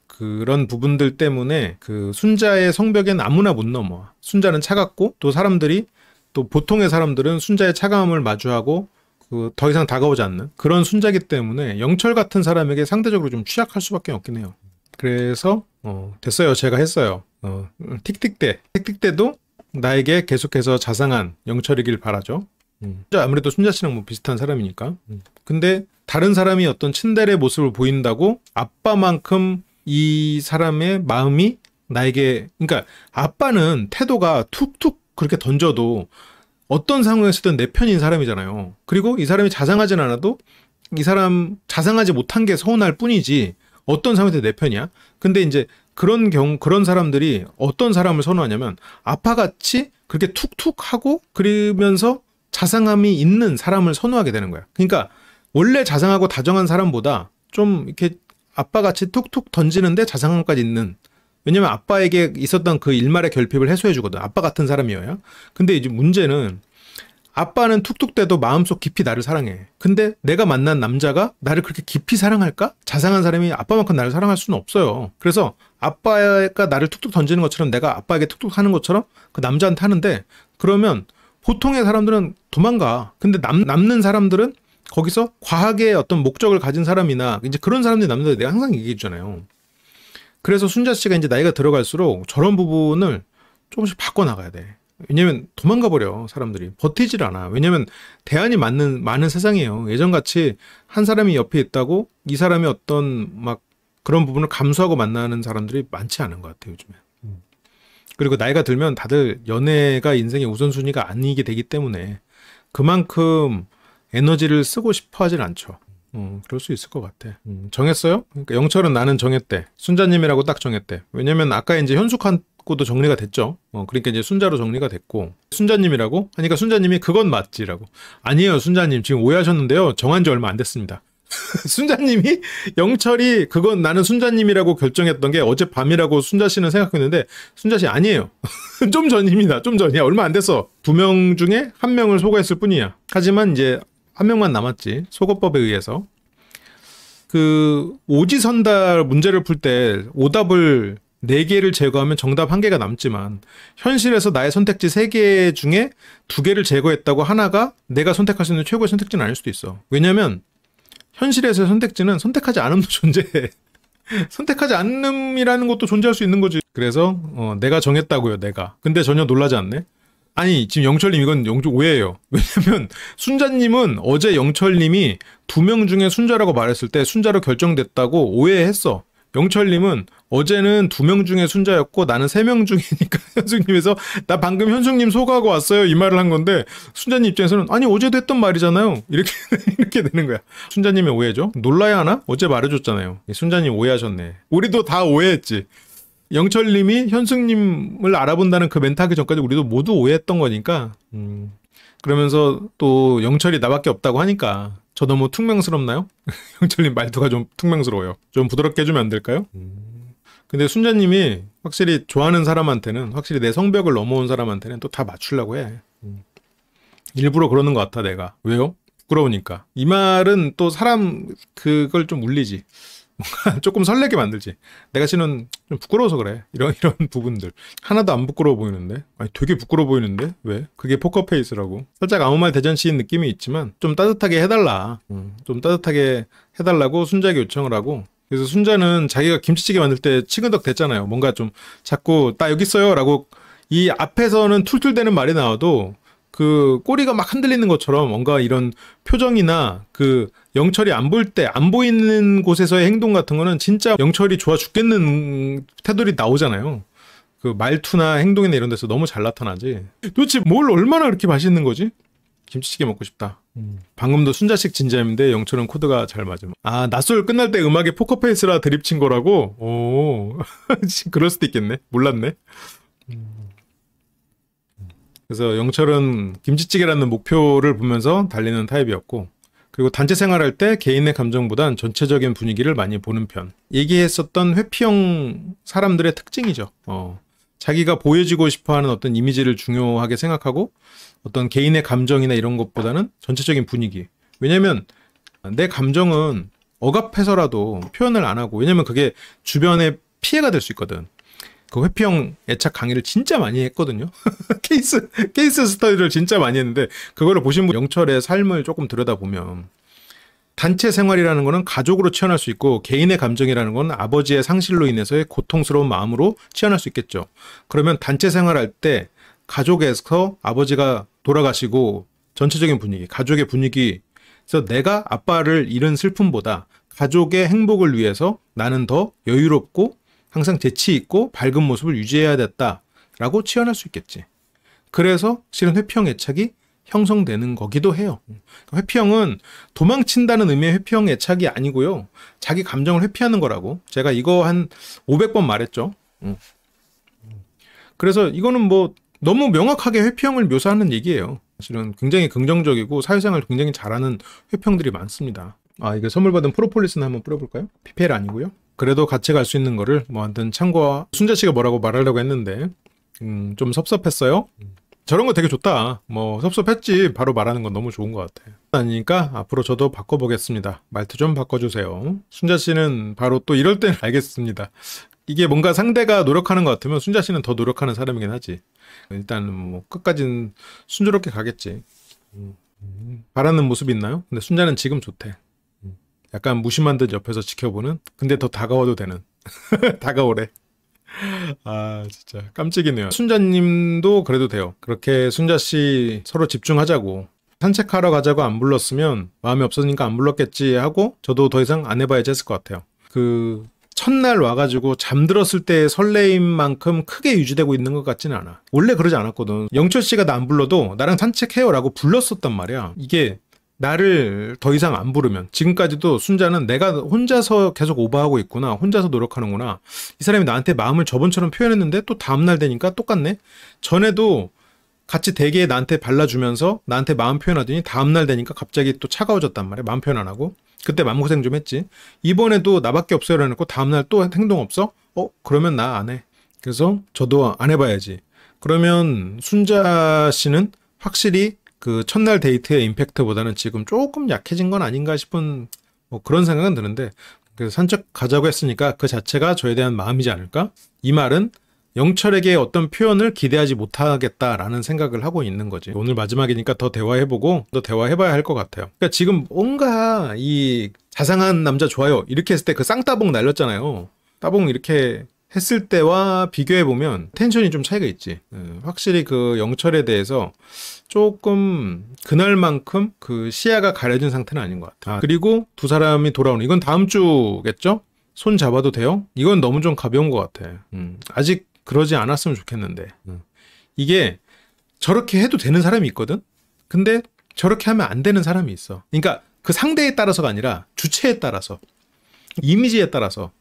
그런 부분들 때문에 그 순자의 성벽엔 아무나 못 넘어. 순자는 차갑고 또 사람들이 또 보통의 사람들은 순자의 차가움을 마주하고 그 더 이상 다가오지 않는 그런 순자기 때문에 영철 같은 사람에게 상대적으로 좀 취약할 수밖에 없긴 해요. 그래서 어, 됐어요. 제가 했어요. 어, 틱틱대. 틱틱대도 나에게 계속해서 자상한 영철이길 바라죠. 음. 아무래도 순자 씨랑 뭐 비슷한 사람이니까. 음. 근데 다른 사람이 어떤 친데레 모습을 보인다고 아빠만큼 이 사람의 마음이 나에게 그러니까 아빠는 태도가 툭툭 그렇게 던져도 어떤 상황에서든 내 편인 사람이잖아요. 그리고 이 사람이 자상하진 않아도 이 사람 자상하지 못한 게 서운할 뿐이지 어떤 상황에서 내 편이야. 근데 이제 그런 경우 그런 사람들이 어떤 사람을 선호하냐면 아파같이 그렇게 툭툭하고 그러면서 자상함이 있는 사람을 선호하게 되는 거야. 그러니까 원래 자상하고 다정한 사람보다 좀 이렇게 아빠같이 툭툭 던지는데 자상함까지 있는 왜냐면 아빠에게 있었던 그 일말의 결핍을 해소해 주거든. 아빠 같은 사람이어야. 근데 이제 문제는 아빠는 툭툭대도 마음속 깊이 나를 사랑해. 근데 내가 만난 남자가 나를 그렇게 깊이 사랑할까? 자상한 사람이 아빠만큼 나를 사랑할 수는 없어요. 그래서 아빠가 나를 툭툭 던지는 것처럼 내가 아빠에게 툭툭 하는 것처럼 그 남자한테 하는데 그러면 보통의 사람들은 도망가. 근데 남, 남는 사람들은 거기서 과하게 어떤 목적을 가진 사람이나 이제 그런 사람들이 남는데 내가 항상 얘기해 주잖아요. 그래서 순자 씨가 이제 나이가 들어갈수록 저런 부분을 조금씩 바꿔나가야 돼. 왜냐면 도망가 버려 사람들이 버티질 않아 왜냐면 대안이 맞는 많은 세상이에요 예전 같이 한 사람이 옆에 있다고 이 사람이 어떤 막 그런 부분을 감수하고 만나는 사람들이 많지 않은 것 같아요 요즘에 음. 그리고 나이가 들면 다들 연애가 인생의 우선순위가 아니게 되기 때문에 그만큼 에너지를 쓰고 싶어 하진 않죠 음, 그럴 수 있을 것 같아. 음, 정했어요? 그러니까 영철은 나는 정했대. 순자님이라고 딱 정했대. 왜냐면 아까 이제 현숙한 고도 정리가 됐죠. 어, 그러니까 이제 순자로 정리가 됐고 순자님이라고 하니까 순자님이 그건 맞지라고 아니에요 순자님 지금 오해하셨는데요 정한 지 얼마 안 됐습니다. 순자님이 영철이 그건 나는 순자님이라고 결정했던 게 어젯밤이라고 순자 씨는 생각했는데 순자 씨 아니에요. 좀 전입니다. 좀 전이야. 얼마 안 됐어. 두 명 중에 한 명을 소거했을 뿐이야. 하지만 이제 한 명만 남았지. 소거법에 의해서 그오지선다 문제를 풀 때 오답을 4개를 제거하면 정답 1개가 남지만 현실에서 나의 선택지 3개 중에 2개를 제거했다고 하나가 내가 선택할 수 있는 최고의 선택지는 아닐 수도 있어. 왜냐면 현실에서의 선택지는 선택하지 않음도 존재해. 선택하지 않음이라는 것도 존재할 수 있는 거지. 그래서 어, 내가 정했다고요, 내가. 근데 전혀 놀라지 않네. 아니 지금 영철님 이건 영조 오해예요. 왜냐면 순자님은 어제 영철님이 두 명 중에 순자라고 말했을 때 순자로 결정됐다고 오해했어. 영철님은 어제는 두 명 중에 순자였고 나는 세 명 중이니까 현숙님에서 나 방금 현숙님 소가하고 왔어요 이 말을 한 건데 순자님 입장에서는 아니 어제도 했던 말이잖아요 이렇게 이렇게 되는 거야 순자님의 오해죠 놀라야 하나 어제 말해줬잖아요 예, 순자님 오해하셨네 우리도 다 오해했지 영철님이 현숙님을 알아본다는 그 멘트 하기 전까지 우리도 모두 오해했던 거니까 음, 그러면서 또 영철이 나밖에 없다고 하니까 저 너무 뭐 퉁명스럽나요? 영철님 말투가 좀 퉁명스러워요. 좀 부드럽게 해주면 안 될까요? 근데 순자님이 확실히 좋아하는 사람한테는 확실히 내 성벽을 넘어온 사람한테는 또 다 맞추려고 해. 일부러 그러는 것 같아 내가. 왜요? 부끄러우니까. 이 말은 또 사람 그걸 좀 울리지. 조금 설레게 만들지. 내가 신은 좀 부끄러워서 그래. 이런 이런 부분들 하나도 안 부끄러워 보이는데, 아니 되게 부끄러워 보이는데 왜? 그게 포커페이스라고. 살짝 아무 말대전시인 느낌이 있지만 좀 따뜻하게 해달라. 음, 좀 따뜻하게 해달라고 순자에게 요청을 하고. 그래서 순자는 자기가 김치찌개 만들 때 치근덕 됐잖아요. 뭔가 좀 자꾸 나 여기 있어요라고 이 앞에서는 툴툴대는 말이 나와도 그 꼬리가 막 흔들리는 것처럼 뭔가 이런 표정이나 그 영철이 안 볼 때 안 보이는 곳에서의 행동 같은 거는 진짜 영철이 좋아 죽겠는 태도이 나오잖아요. 그 말투나 행동이나 이런 데서 너무 잘 나타나지. 도대체 뭘 얼마나 그렇게 맛있는 거지? 김치찌개 먹고 싶다. 음. 방금도 순자식 진지함인데 영철은 코드가 잘 맞음. 아 낯설 끝날 때 음악에 포커페이스라 드립 친 거라고? 오 그럴 수도 있겠네. 몰랐네. 음. 그래서 영철은 김치찌개라는 목표를 보면서 달리는 타입이었고 그리고 단체 생활할 때 개인의 감정보단 전체적인 분위기를 많이 보는 편. 얘기했었던 회피형 사람들의 특징이죠. 어. 자기가 보여지고 싶어하는 어떤 이미지를 중요하게 생각하고 어떤 개인의 감정이나 이런 것보다는 전체적인 분위기. 왜냐면 내 감정은 억압해서라도 표현을 안 하고 왜냐면 그게 주변에 피해가 될 수 있거든. 그 회피형 애착 강의를 진짜 많이 했거든요. 케이스 케이스 스터디를 진짜 많이 했는데 그거를 보신 분 영철의 삶을 조금 들여다보면 단체 생활이라는 거는 가족으로 치환할 수 있고 개인의 감정이라는 건 아버지의 상실로 인해서의 고통스러운 마음으로 치환할 수 있겠죠. 그러면 단체 생활할 때 가족에서 아버지가 돌아가시고 전체적인 분위기, 가족의 분위기 그래서 내가 아빠를 잃은 슬픔보다 가족의 행복을 위해서 나는 더 여유롭고 항상 재치 있고 밝은 모습을 유지해야 됐다라고 치환할 수 있겠지. 그래서 실은 회피형 애착이 형성되는 거기도 해요. 그러니까 회피형은 도망친다는 의미의 회피형 애착이 아니고요. 자기 감정을 회피하는 거라고. 제가 이거 한 500번 말했죠. 그래서 이거는 뭐 너무 명확하게 회피형을 묘사하는 얘기예요. 사실은 굉장히 긍정적이고 사회생활 굉장히 잘하는 회평들이 많습니다. 아, 이거 선물 받은 프로폴리스는 한번 뿌려볼까요? 피펠 아니고요. 그래도 같이 갈 수 있는 거를 뭐 하여튼 참고와 순자 씨가 뭐라고 말하려고 했는데 음, 좀 섭섭했어요. 저런 거 되게 좋다. 뭐 섭섭했지 바로 말하는 건 너무 좋은 것 같아. 아니니까 앞으로 저도 바꿔보겠습니다. 말투 좀 바꿔주세요. 순자 씨는 바로 또 이럴 땐 알겠습니다. 이게 뭔가 상대가 노력하는 것 같으면 순자 씨는 더 노력하는 사람이긴 하지. 일단 뭐 끝까지는 순조롭게 가겠지. 음. 바라는 모습 있나요? 근데 순자는 지금 좋대. 약간 무심한 듯 옆에서 지켜보는 근데 더 다가와도 되는 다가오래 아 진짜 깜찍이네요 순자님도 그래도 돼요 그렇게 순자씨 서로 집중하자고 산책하러 가자고 안 불렀으면 마음이 없으니까 안 불렀겠지 하고 저도 더 이상 안 해봐야지 했을 것 같아요 그 첫날 와가지고 잠들었을 때의 설레임만큼 크게 유지되고 있는 것같진 않아 원래 그러지 않았거든 영철씨가 나 안 불러도 나랑 산책해요 라고 불렀었단 말이야 이게 나를 더 이상 안 부르면 지금까지도 순자는 내가 혼자서 계속 오버하고 있구나 혼자서 노력하는구나 이 사람이 나한테 마음을 저번처럼 표현했는데 또 다음날 되니까 똑같네 전에도 같이 대게 나한테 발라주면서 나한테 마음 표현하더니 다음날 되니까 갑자기 또 차가워졌단 말이야 마음 표현 안 하고 그때 마음고생 좀 했지 이번에도 나밖에 없어요 라놓고 다음날 또 행동 없어? 어 그러면 나 안 해 그래서 저도 안 해봐야지 그러면 순자 씨는 확실히 그 첫날 데이트의 임팩트보다는 지금 조금 약해진 건 아닌가 싶은 뭐 그런 생각은 드는데 그 산책 가자고 했으니까 그 자체가 저에 대한 마음이지 않을까? 이 말은 영철에게 어떤 표현을 기대하지 못하겠다라는 생각을 하고 있는 거지. 오늘 마지막이니까 더 대화해보고 더 대화해봐야 할 것 같아요. 그러니까 지금 뭔가 이 자상한 남자 좋아요 이렇게 했을 때 그 쌍따봉 날렸잖아요. 따봉 이렇게 했을 때와 비교해보면 텐션이 좀 차이가 있지. 음, 확실히 그 영철에 대해서 조금 그날만큼 그 시야가 가려진 상태는 아닌 것 같아요. 아, 그리고 두 사람이 돌아오는 이건 다음 주겠죠? 손 잡아도 돼요? 이건 너무 좀 가벼운 것 같아. 음, 아직 그러지 않았으면 좋겠는데 음. 이게 저렇게 해도 되는 사람이 있거든. 근데 저렇게 하면 안 되는 사람이 있어. 그러니까 그 상대에 따라서가 아니라 주체에 따라서 이미지에 따라서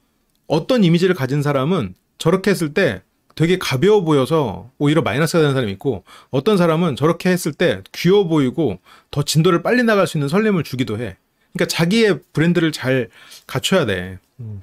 어떤 이미지를 가진 사람은 저렇게 했을 때 되게 가벼워 보여서 오히려 마이너스가 되는 사람이 있고 어떤 사람은 저렇게 했을 때 귀여워 보이고 더 진도를 빨리 나갈 수 있는 설렘을 주기도 해. 그러니까 자기의 브랜드를 잘 갖춰야 돼. 음.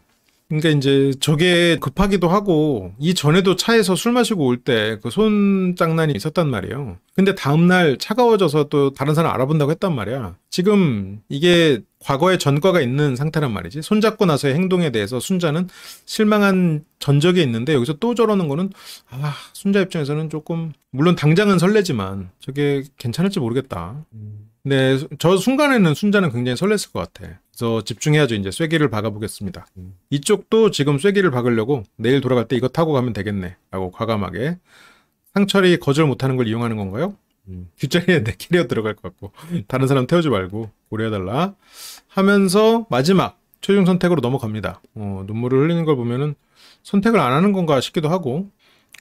그러니까 이제 저게 급하기도 하고 이 전에도 차에서 술 마시고 올 때 그 손 장난이 있었단 말이에요. 근데 다음날 차가워져서 또 다른 사람 알아본다고 했단 말이야. 지금 이게 과거의 전과가 있는 상태란 말이지. 손잡고 나서의 행동에 대해서 순자는 실망한 전적이 있는데 여기서 또 저러는 거는 아, 순자 입장에서는 조금 물론 당장은 설레지만 저게 괜찮을지 모르겠다. 음. 네, 저 순간에는 순자는 굉장히 설렜을 것 같아. 그래서 집중해야죠. 이제 쐐기를 박아보겠습니다. 음. 이쪽도 지금 쐐기를 박으려고 내일 돌아갈 때 이거 타고 가면 되겠네. 라고 과감하게. 상철이 거절 못하는 걸 이용하는 건가요? 음. 뒷자리에 내 캐리어 들어갈 것 같고 다른 사람 태우지 말고 고려해달라 하면서 마지막 최종 선택으로 넘어갑니다. 어, 눈물을 흘리는 걸 보면은 선택을 안 하는 건가 싶기도 하고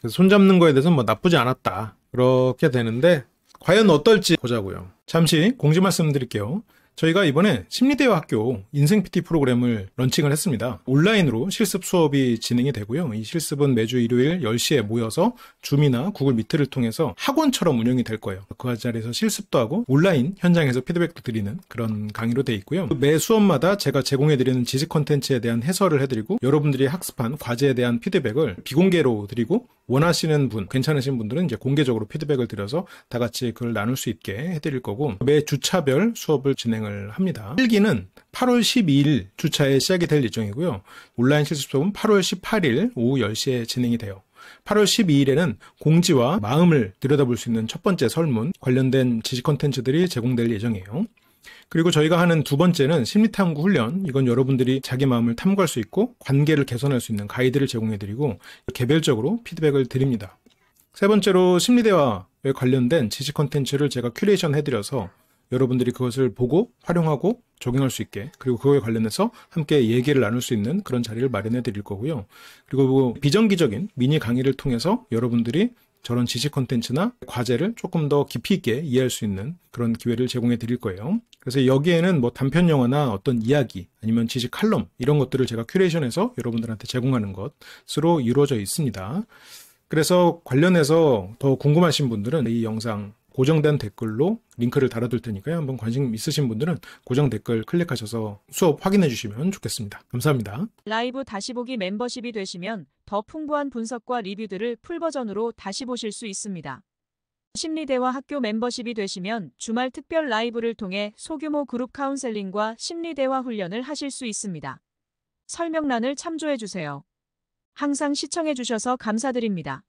손 잡는 거에 대해서 뭐 나쁘지 않았다 그렇게 되는데 과연 어떨지 보자고요. 잠시 공지 말씀드릴게요. 저희가 이번에 심리대화 학교 인생 PT 프로그램을 런칭을 했습니다. 온라인으로 실습 수업이 진행이 되고요. 이 실습은 매주 일요일 10시에 모여서 줌이나 구글 미트를 통해서 학원처럼 운영이 될 거예요. 그 자리에서 실습도 하고 온라인 현장에서 피드백도 드리는 그런 강의로 돼 있고요. 매 수업마다 제가 제공해드리는 지식 컨텐츠에 대한 해설을 해드리고 여러분들이 학습한 과제에 대한 피드백을 비공개로 드리고 원하시는 분, 괜찮으신 분들은 이제 공개적으로 피드백을 드려서 다 같이 그걸 나눌 수 있게 해드릴 거고 매 주차별 수업을 진행을 합니다. 1기는 8월 12일 주차에 시작이 될 예정이고요. 온라인 실습 수업은 8월 18일 오후 10시에 진행이 돼요. 8월 12일에는 공지와 마음을 들여다볼 수 있는 첫 번째 설문 관련된 지식 컨텐츠들이 제공될 예정이에요. 그리고 저희가 하는 두 번째는 심리탐구 훈련. 이건 여러분들이 자기 마음을 탐구할 수 있고 관계를 개선할 수 있는 가이드를 제공해드리고 개별적으로 피드백을 드립니다. 세 번째로 심리대화에 관련된 지식 컨텐츠를 제가 큐레이션 해드려서 여러분들이 그것을 보고 활용하고 적용할 수 있게 그리고 그거에 관련해서 함께 얘기를 나눌 수 있는 그런 자리를 마련해 드릴 거고요. 그리고 비정기적인 미니 강의를 통해서 여러분들이 저런 지식 컨텐츠나 과제를 조금 더 깊이 있게 이해할 수 있는 그런 기회를 제공해 드릴 거예요. 그래서 여기에는 뭐 단편 영화나 어떤 이야기 아니면 지식 칼럼 이런 것들을 제가 큐레이션해서 여러분들한테 제공하는 것으로 이루어져 있습니다. 그래서 관련해서 더 궁금하신 분들은 이 영상 고정된 댓글로 링크를 달아둘 테니까요. 한번 관심 있으신 분들은 고정 댓글 클릭하셔서 수업 확인해 주시면 좋겠습니다. 감사합니다. 라이브 다시 보기 멤버십이 되시면 더 풍부한 분석과 리뷰들을 풀버전으로 다시 보실 수 있습니다. 심리대화 학교 멤버십이 되시면 주말 특별 라이브를 통해 소규모 그룹 카운셀링과 심리대화 훈련을 하실 수 있습니다. 설명란을 참조해 주세요. 항상 시청해 주셔서 감사드립니다.